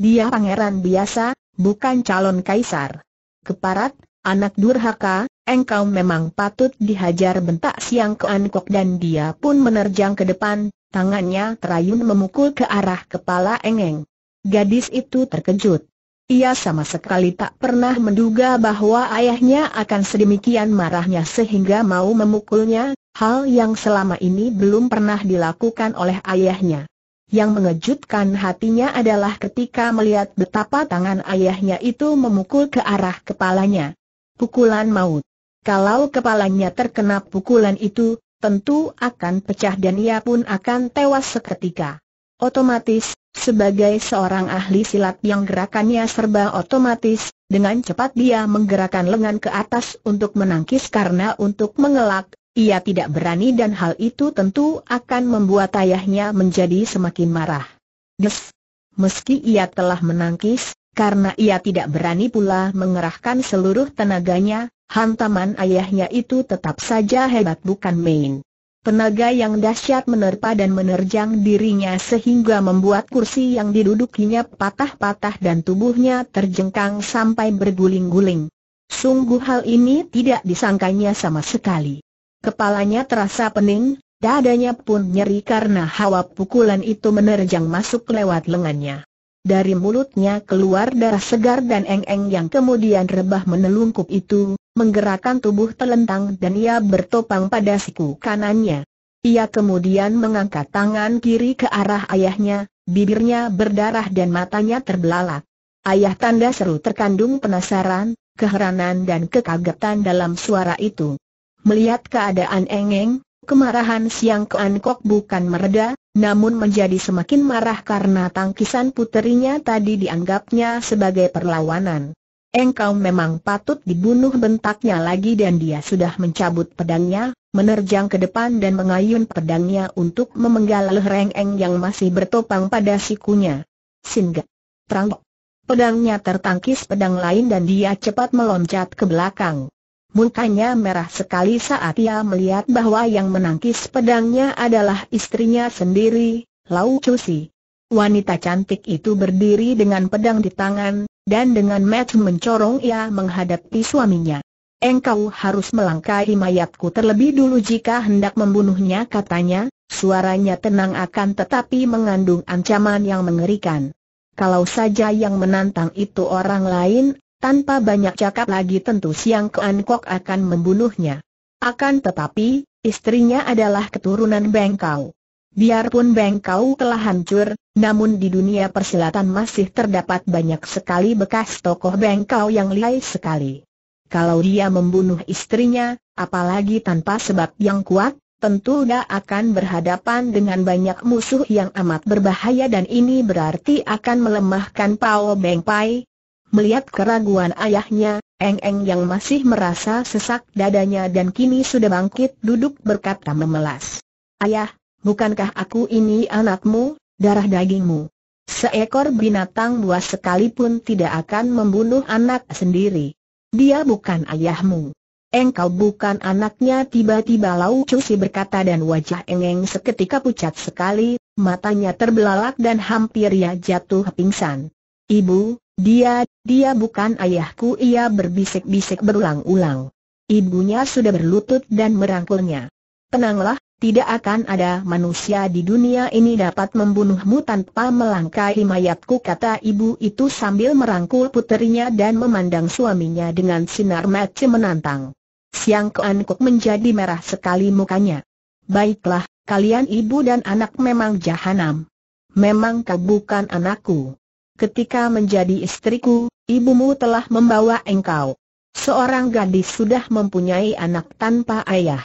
Dia pangeran biasa, bukan calon kaisar. Keparat, anak durhaka, engkau memang patut dihajar bentak siang ke Ankok dan dia pun menerjang ke depan, tangannya terayun memukul ke arah kepala Engeng. Gadis itu terkejut. Ia sama sekali tak pernah menduga bahwa ayahnya akan sedemikian marahnya sehingga mau memukulnya, hal yang selama ini belum pernah dilakukan oleh ayahnya. Yang mengejutkan hatinya adalah ketika melihat betapa tangan ayahnya itu memukul ke arah kepalanya. Pukulan maut. Kalau kepalanya terkena pukulan itu, tentu akan pecah dan ia pun akan tewas seketika. Otomatis, sebagai seorang ahli silat yang gerakannya serba otomatis, dengan cepat dia menggerakkan lengan ke atas untuk menangkis karena untuk mengelak, ia tidak berani dan hal itu tentu akan membuat ayahnya menjadi semakin marah. Des! Meski ia telah menangkis, karena ia tidak berani pula mengerahkan seluruh tenaganya, hantaman ayahnya itu tetap saja hebat bukan main. Tenaga yang dahsyat menerpa dan menerjang dirinya sehingga membuat kursi yang didudukinya patah-patah dan tubuhnya terjengkang sampai berguling-guling. Sungguh hal ini tidak disangkanya sama sekali. Kepalanya terasa pening, dadanya pun nyeri karena hawa pukulan itu menerjang masuk lewat lengannya. Dari mulutnya keluar darah segar dan eng-eng yang kemudian rebah menelungkup itu, menggerakkan tubuh telentang dan ia bertopang pada siku kanannya. Ia kemudian mengangkat tangan kiri ke arah ayahnya, bibirnya berdarah dan matanya terbelalak. Ayah tanda seru terkandung penasaran, keheranan dan kekagetan dalam suara itu. Melihat keadaan Engeng, kemarahan Siang Keankok Kok bukan mereda, namun menjadi semakin marah karena tangkisan puterinya tadi dianggapnya sebagai perlawanan. Engkau memang patut dibunuh bentaknya lagi dan dia sudah mencabut pedangnya, menerjang ke depan dan mengayun pedangnya untuk memenggal leher Engeng yang masih bertopang pada sikunya. Singgah. Terang. Pedangnya tertangkis pedang lain dan dia cepat meloncat ke belakang. Mukanya merah sekali saat ia melihat bahwa yang menangkis pedangnya adalah istrinya sendiri, Lau Cusi. Wanita cantik itu berdiri dengan pedang di tangan, dan dengan mata mencorong ia menghadapi suaminya. Engkau harus melangkahi mayatku terlebih dulu jika hendak membunuhnya katanya, suaranya tenang akan tetapi mengandung ancaman yang mengerikan. Kalau saja yang menantang itu orang lain, tanpa banyak cakap lagi tentu Siang Kuan Kok akan membunuhnya. Akan tetapi, istrinya adalah keturunan Bengkau. Biarpun Bengkau telah hancur, namun di dunia persilatan masih terdapat banyak sekali bekas tokoh Bengkau yang lihai sekali. Kalau dia membunuh istrinya, apalagi tanpa sebab yang kuat, tentu dia akan berhadapan dengan banyak musuh yang amat berbahaya dan ini berarti akan melemahkan Pao Bengpai. Melihat keraguan ayahnya, Eng Eng yang masih merasa sesak dadanya dan kini sudah bangkit duduk berkata memelas. Ayah, bukankah aku ini anakmu, darah dagingmu? Seekor binatang buas sekalipun tidak akan membunuh anak sendiri. Dia bukan ayahmu. Engkau bukan anaknya tiba-tiba Lau Cusi berkata dan wajah Eng Eng seketika pucat sekali, matanya terbelalak dan hampir ia jatuh pingsan. Ibu, dia, dia bukan ayahku ia berbisik-bisik berulang-ulang. Ibunya sudah berlutut dan merangkulnya. Tenanglah, tidak akan ada manusia di dunia ini dapat membunuhmu tanpa melangkahi mayatku kata ibu itu sambil merangkul puterinya dan memandang suaminya dengan sinar mata menantang. Siang Kuan menjadi merah sekali mukanya. Baiklah, kalian ibu dan anak memang jahanam. Memang kau bukan anakku ketika menjadi istriku, ibumu telah membawa engkau. Seorang gadis sudah mempunyai anak tanpa ayah.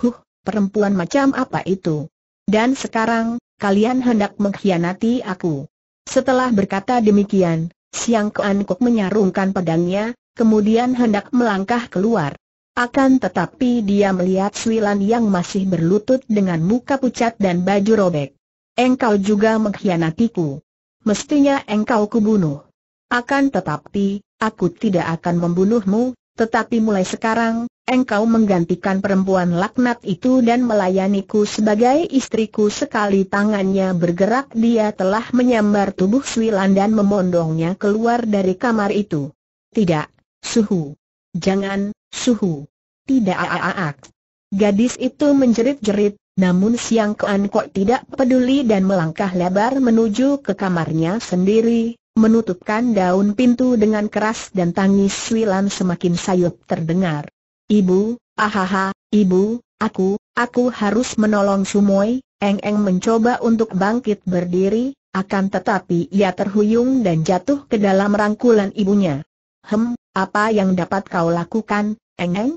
Huh, perempuan macam apa itu? Dan sekarang, kalian hendak mengkhianati aku. Setelah berkata demikian, Siang Kean menyarungkan pedangnya, kemudian hendak melangkah keluar. Akan tetapi dia melihat Swilan yang masih berlutut dengan muka pucat dan baju robek. Engkau juga mengkhianatiku mestinya engkau kubunuh. Akan tetapi, aku tidak akan membunuhmu, tetapi mulai sekarang, engkau menggantikan perempuan laknat itu dan melayaniku sebagai istriku sekali tangannya bergerak dia telah menyambar tubuh Swilan dan memondongnya keluar dari kamar itu. Tidak, suhu. Jangan, suhu. Tidak aak. Gadis itu menjerit-jerit, namun Siang Kuan Kok tidak peduli dan melangkah lebar menuju ke kamarnya sendiri, menutupkan daun pintu dengan keras dan tangis Wilan semakin sayup terdengar. Ibu, ahaha, ibu, aku, aku harus menolong Sumoy, Eng Eng mencoba untuk bangkit berdiri, akan tetapi ia terhuyung dan jatuh ke dalam rangkulan ibunya. Hem, apa yang dapat kau lakukan, Eng Eng?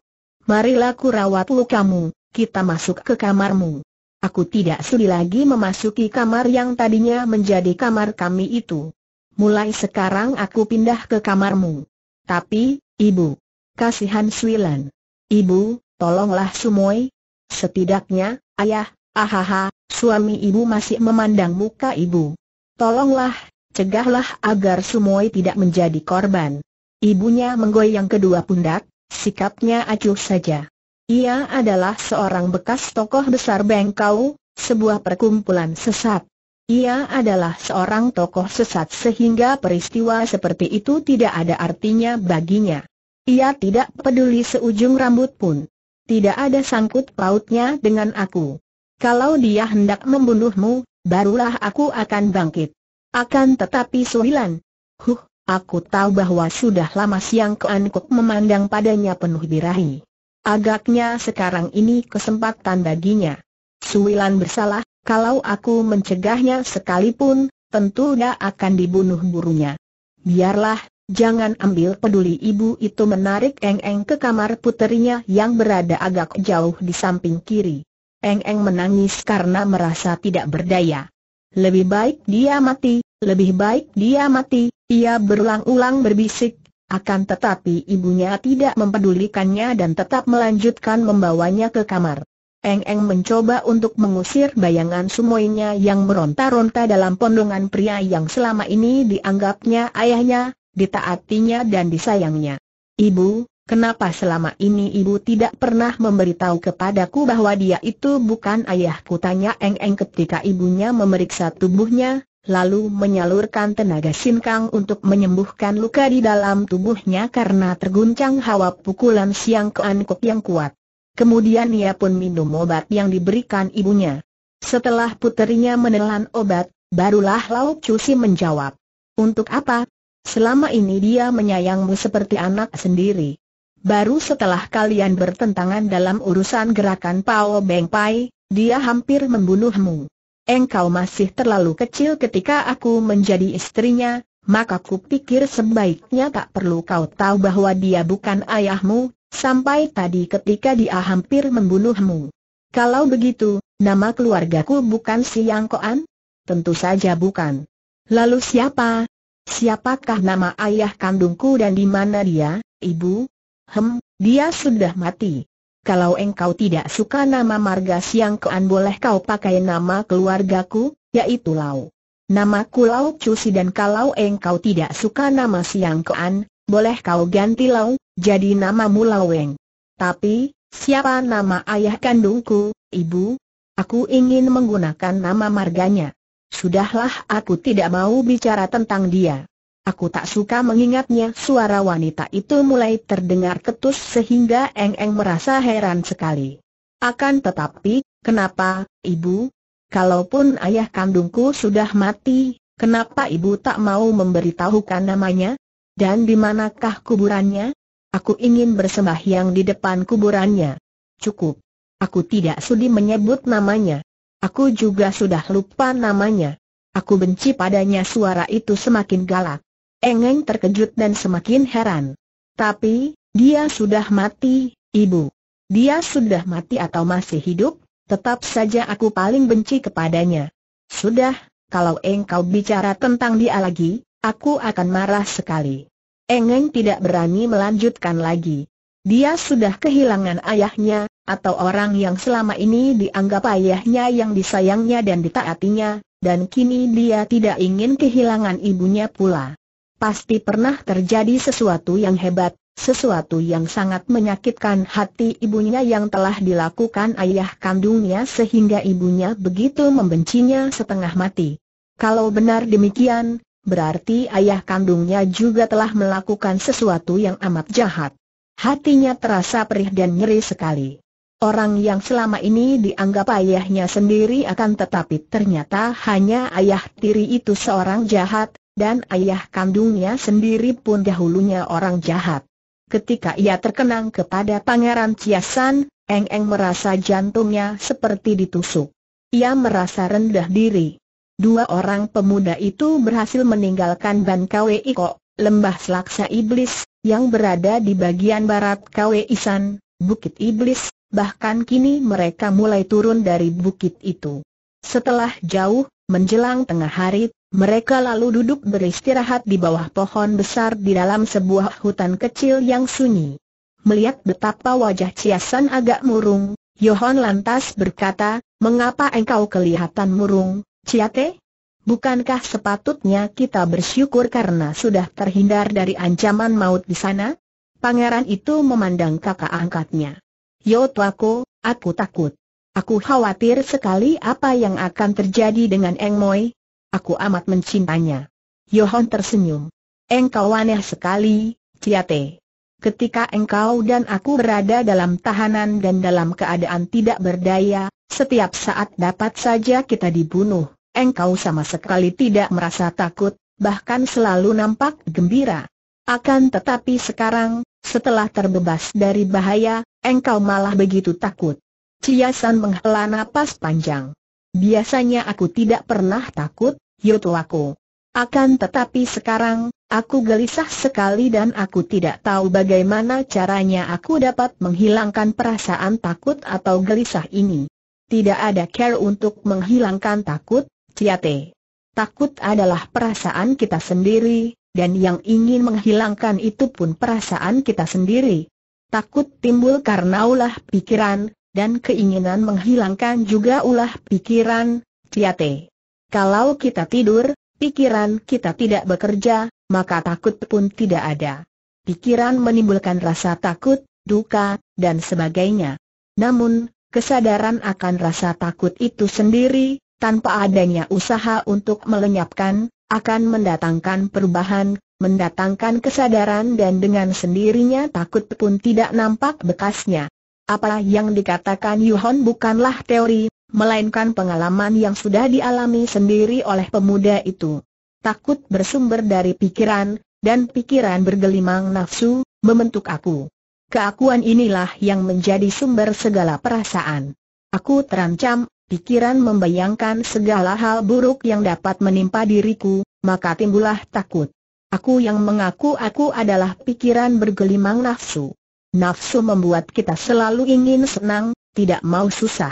Marilah ku rawat lukamu, kita masuk ke kamarmu. Aku tidak sudi lagi memasuki kamar yang tadinya menjadi kamar kami itu. Mulai sekarang aku pindah ke kamarmu. Tapi, Ibu, kasihan Swilan. Ibu, tolonglah Sumoy. Setidaknya, ayah, ahaha, suami ibu masih memandang muka ibu. Tolonglah, cegahlah agar Sumoy tidak menjadi korban. Ibunya menggoyang kedua pundak, sikapnya acuh saja. Ia adalah seorang bekas tokoh besar Bengkau, sebuah perkumpulan sesat. Ia adalah seorang tokoh sesat sehingga peristiwa seperti itu tidak ada artinya baginya. Ia tidak peduli seujung rambut pun. Tidak ada sangkut pautnya dengan aku. Kalau dia hendak membunuhmu, barulah aku akan bangkit. Akan tetapi Suhilan. Huh, aku tahu bahwa sudah lama Siang Keankuk memandang padanya penuh birahi. Agaknya sekarang ini kesempatan baginya. Suwilan bersalah, kalau aku mencegahnya sekalipun, tentu dia akan dibunuh burunya. Biarlah, jangan ambil peduli ibu itu menarik Eng-Eng ke kamar puterinya yang berada agak jauh di samping kiri. Eng-Eng menangis karena merasa tidak berdaya. Lebih baik dia mati, lebih baik dia mati, ia berulang-ulang berbisik, akan tetapi ibunya tidak mempedulikannya dan tetap melanjutkan membawanya ke kamar. Eng-eng mencoba untuk mengusir bayangan sumoinya yang meronta-ronta dalam pondongan pria yang selama ini dianggapnya ayahnya, ditaatinya dan disayangnya. Ibu, kenapa selama ini ibu tidak pernah memberitahu kepadaku bahwa dia itu bukan ayahku? Tanya Eng-eng ketika ibunya memeriksa tubuhnya, lalu menyalurkan tenaga sinkang untuk menyembuhkan luka di dalam tubuhnya karena terguncang hawa pukulan siang keankok yang kuat. Kemudian ia pun minum obat yang diberikan ibunya. Setelah puterinya menelan obat, barulah Lau Cusi menjawab. Untuk apa? Selama ini dia menyayangmu seperti anak sendiri. Baru setelah kalian bertentangan dalam urusan gerakan Pao Beng Pai, dia hampir membunuhmu engkau masih terlalu kecil ketika aku menjadi istrinya, maka kupikir sebaiknya tak perlu kau tahu bahwa dia bukan ayahmu, sampai tadi ketika dia hampir membunuhmu. Kalau begitu, nama keluargaku bukan si Yang Koan? Tentu saja bukan. Lalu siapa? Siapakah nama ayah kandungku dan di mana dia, ibu? Hem, dia sudah mati kalau engkau tidak suka nama marga siang kean boleh kau pakai nama keluargaku, yaitu Lau. Namaku Lau Cusi dan kalau engkau tidak suka nama siang kean, boleh kau ganti Lau, jadi namamu weng. Tapi, siapa nama ayah kandungku, ibu? Aku ingin menggunakan nama marganya. Sudahlah aku tidak mau bicara tentang dia. Aku tak suka mengingatnya suara wanita itu mulai terdengar ketus sehingga Eng Eng merasa heran sekali. Akan tetapi, kenapa, ibu? Kalaupun ayah kandungku sudah mati, kenapa ibu tak mau memberitahukan namanya? Dan di manakah kuburannya? Aku ingin bersembahyang di depan kuburannya. Cukup. Aku tidak sudi menyebut namanya. Aku juga sudah lupa namanya. Aku benci padanya suara itu semakin galak. Engeng terkejut dan semakin heran. Tapi, dia sudah mati, ibu. Dia sudah mati atau masih hidup, tetap saja aku paling benci kepadanya. Sudah, kalau engkau bicara tentang dia lagi, aku akan marah sekali. Engeng tidak berani melanjutkan lagi. Dia sudah kehilangan ayahnya, atau orang yang selama ini dianggap ayahnya yang disayangnya dan ditaatinya, dan kini dia tidak ingin kehilangan ibunya pula pasti pernah terjadi sesuatu yang hebat, sesuatu yang sangat menyakitkan hati ibunya yang telah dilakukan ayah kandungnya sehingga ibunya begitu membencinya setengah mati. Kalau benar demikian, berarti ayah kandungnya juga telah melakukan sesuatu yang amat jahat. Hatinya terasa perih dan nyeri sekali. Orang yang selama ini dianggap ayahnya sendiri akan tetapi ternyata hanya ayah tiri itu seorang jahat, dan ayah kandungnya sendiri pun dahulunya orang jahat. Ketika ia terkenang kepada Pangeran Ciasan, Eng Eng merasa jantungnya seperti ditusuk. Ia merasa rendah diri. Dua orang pemuda itu berhasil meninggalkan Ban Kwe Iko, lembah selaksa iblis, yang berada di bagian barat Kwe Isan, Bukit Iblis, bahkan kini mereka mulai turun dari bukit itu. Setelah jauh, Menjelang tengah hari, mereka lalu duduk beristirahat di bawah pohon besar di dalam sebuah hutan kecil yang sunyi. Melihat betapa wajah Ciasan agak murung, Yohon lantas berkata, mengapa engkau kelihatan murung, Ciate? Bukankah sepatutnya kita bersyukur karena sudah terhindar dari ancaman maut di sana? Pangeran itu memandang kakak angkatnya. Yo tuaku, aku takut. Aku khawatir sekali apa yang akan terjadi dengan Eng Moi. Aku amat mencintanya. Yohon tersenyum. Engkau aneh sekali, Ciate. Ketika engkau dan aku berada dalam tahanan dan dalam keadaan tidak berdaya, setiap saat dapat saja kita dibunuh. Engkau sama sekali tidak merasa takut, bahkan selalu nampak gembira. Akan tetapi sekarang, setelah terbebas dari bahaya, engkau malah begitu takut. Ciasan menghela nafas panjang. Biasanya aku tidak pernah takut, aku. Akan tetapi sekarang, aku gelisah sekali dan aku tidak tahu bagaimana caranya aku dapat menghilangkan perasaan takut atau gelisah ini. Tidak ada care untuk menghilangkan takut, Ciate. Takut adalah perasaan kita sendiri, dan yang ingin menghilangkan itu pun perasaan kita sendiri. Takut timbul karena ulah pikiran, dan keinginan menghilangkan juga ulah pikiran, Tiate. Kalau kita tidur, pikiran kita tidak bekerja, maka takut pun tidak ada. Pikiran menimbulkan rasa takut, duka, dan sebagainya. Namun, kesadaran akan rasa takut itu sendiri, tanpa adanya usaha untuk melenyapkan, akan mendatangkan perubahan, mendatangkan kesadaran dan dengan sendirinya takut pun tidak nampak bekasnya. Apa yang dikatakan Yuhon bukanlah teori, melainkan pengalaman yang sudah dialami sendiri oleh pemuda itu. Takut bersumber dari pikiran, dan pikiran bergelimang nafsu, membentuk aku. Keakuan inilah yang menjadi sumber segala perasaan. Aku terancam, pikiran membayangkan segala hal buruk yang dapat menimpa diriku, maka timbullah takut. Aku yang mengaku aku adalah pikiran bergelimang nafsu. Nafsu membuat kita selalu ingin senang, tidak mau susah.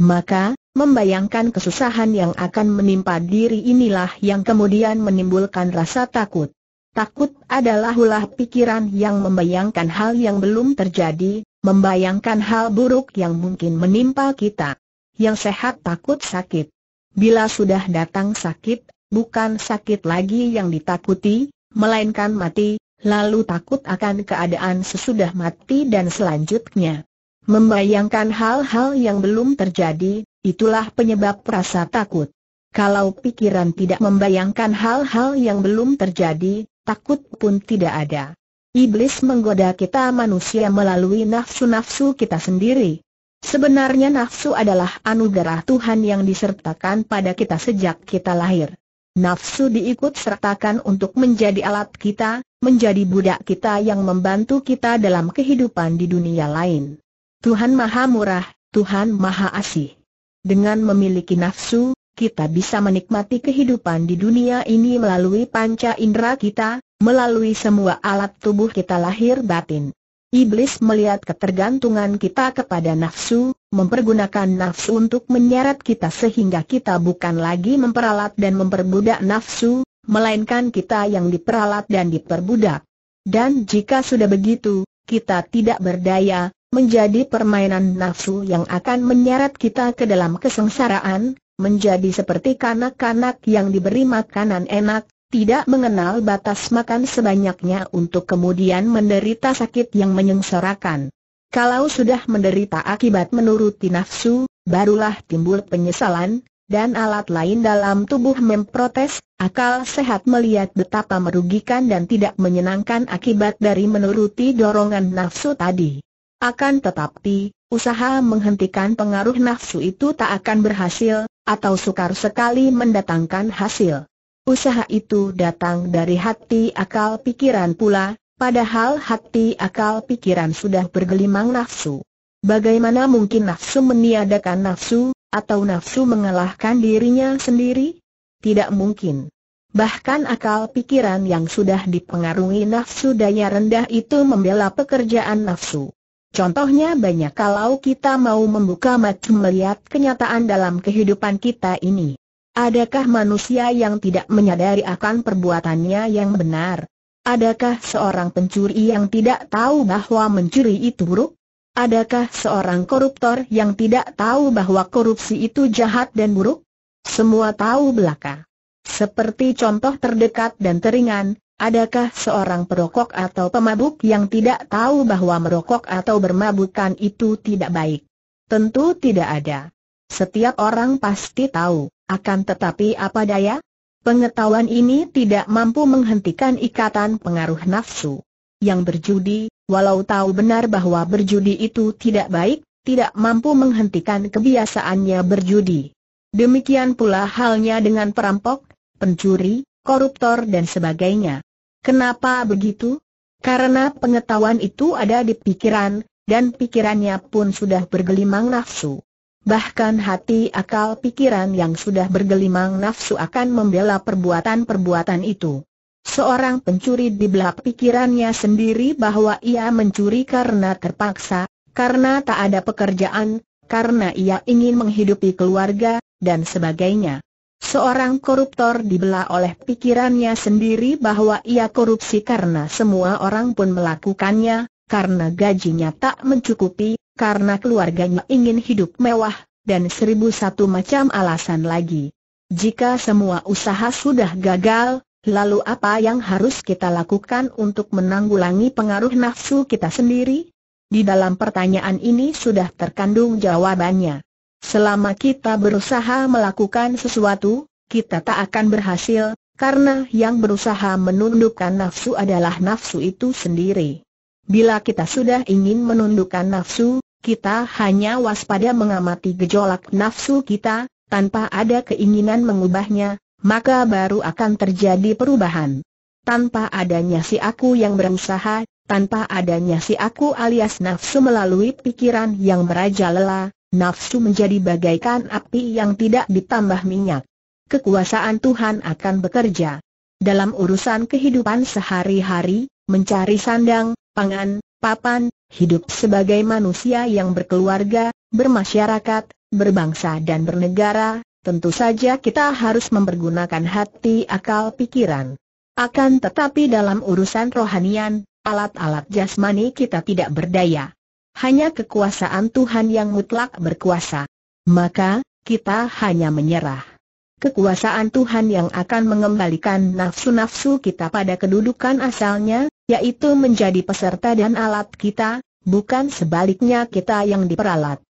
Maka, membayangkan kesusahan yang akan menimpa diri inilah yang kemudian menimbulkan rasa takut. Takut adalah ulah pikiran yang membayangkan hal yang belum terjadi, membayangkan hal buruk yang mungkin menimpa kita. Yang sehat takut sakit. Bila sudah datang sakit, bukan sakit lagi yang ditakuti, melainkan mati, lalu takut akan keadaan sesudah mati dan selanjutnya. Membayangkan hal-hal yang belum terjadi, itulah penyebab rasa takut. Kalau pikiran tidak membayangkan hal-hal yang belum terjadi, takut pun tidak ada. Iblis menggoda kita manusia melalui nafsu-nafsu kita sendiri. Sebenarnya nafsu adalah anugerah Tuhan yang disertakan pada kita sejak kita lahir. Nafsu diikut sertakan untuk menjadi alat kita, menjadi budak kita yang membantu kita dalam kehidupan di dunia lain. Tuhan Maha Murah, Tuhan Maha Asih. Dengan memiliki nafsu, kita bisa menikmati kehidupan di dunia ini melalui panca indera kita, melalui semua alat tubuh kita lahir batin. Iblis melihat ketergantungan kita kepada nafsu, mempergunakan nafsu untuk menyeret kita sehingga kita bukan lagi memperalat dan memperbudak nafsu, melainkan kita yang diperalat dan diperbudak. Dan jika sudah begitu, kita tidak berdaya, menjadi permainan nafsu yang akan menyeret kita ke dalam kesengsaraan, menjadi seperti kanak-kanak yang diberi makanan enak, tidak mengenal batas makan sebanyaknya untuk kemudian menderita sakit yang menyengsarakan. Kalau sudah menderita akibat menuruti nafsu, barulah timbul penyesalan, dan alat lain dalam tubuh memprotes, akal sehat melihat betapa merugikan dan tidak menyenangkan akibat dari menuruti dorongan nafsu tadi. Akan tetapi, usaha menghentikan pengaruh nafsu itu tak akan berhasil, atau sukar sekali mendatangkan hasil. Usaha itu datang dari hati akal pikiran pula, padahal hati akal pikiran sudah bergelimang nafsu. Bagaimana mungkin nafsu meniadakan nafsu, atau nafsu mengalahkan dirinya sendiri? Tidak mungkin. Bahkan akal pikiran yang sudah dipengaruhi nafsu daya rendah itu membela pekerjaan nafsu. Contohnya banyak kalau kita mau membuka mata melihat kenyataan dalam kehidupan kita ini. Adakah manusia yang tidak menyadari akan perbuatannya yang benar? Adakah seorang pencuri yang tidak tahu bahwa mencuri itu buruk? Adakah seorang koruptor yang tidak tahu bahwa korupsi itu jahat dan buruk? Semua tahu belaka. Seperti contoh terdekat dan teringan, adakah seorang perokok atau pemabuk yang tidak tahu bahwa merokok atau bermabukan itu tidak baik? Tentu tidak ada. Setiap orang pasti tahu, akan tetapi apa daya? Pengetahuan ini tidak mampu menghentikan ikatan pengaruh nafsu. Yang berjudi, Walau tahu benar bahwa berjudi itu tidak baik, tidak mampu menghentikan kebiasaannya berjudi. Demikian pula halnya dengan perampok, pencuri, koruptor dan sebagainya. Kenapa begitu? Karena pengetahuan itu ada di pikiran, dan pikirannya pun sudah bergelimang nafsu. Bahkan hati akal pikiran yang sudah bergelimang nafsu akan membela perbuatan-perbuatan itu. Seorang pencuri di belak pikirannya sendiri bahwa ia mencuri karena terpaksa, karena tak ada pekerjaan, karena ia ingin menghidupi keluarga, dan sebagainya. Seorang koruptor dibelah oleh pikirannya sendiri bahwa ia korupsi karena semua orang pun melakukannya, karena gajinya tak mencukupi, karena keluarganya ingin hidup mewah, dan seribu satu macam alasan lagi. Jika semua usaha sudah gagal, Lalu apa yang harus kita lakukan untuk menanggulangi pengaruh nafsu kita sendiri? Di dalam pertanyaan ini sudah terkandung jawabannya. Selama kita berusaha melakukan sesuatu, kita tak akan berhasil, karena yang berusaha menundukkan nafsu adalah nafsu itu sendiri. Bila kita sudah ingin menundukkan nafsu, kita hanya waspada mengamati gejolak nafsu kita, tanpa ada keinginan mengubahnya, maka baru akan terjadi perubahan. Tanpa adanya si aku yang berusaha, tanpa adanya si aku alias nafsu melalui pikiran yang merajalela, nafsu menjadi bagaikan api yang tidak ditambah minyak. Kekuasaan Tuhan akan bekerja. Dalam urusan kehidupan sehari-hari, mencari sandang, pangan, papan, hidup sebagai manusia yang berkeluarga, bermasyarakat, berbangsa dan bernegara, Tentu saja kita harus mempergunakan hati akal pikiran. Akan tetapi dalam urusan rohanian, alat-alat jasmani kita tidak berdaya. Hanya kekuasaan Tuhan yang mutlak berkuasa. Maka, kita hanya menyerah. Kekuasaan Tuhan yang akan mengembalikan nafsu-nafsu kita pada kedudukan asalnya, yaitu menjadi peserta dan alat kita, bukan sebaliknya kita yang diperalat.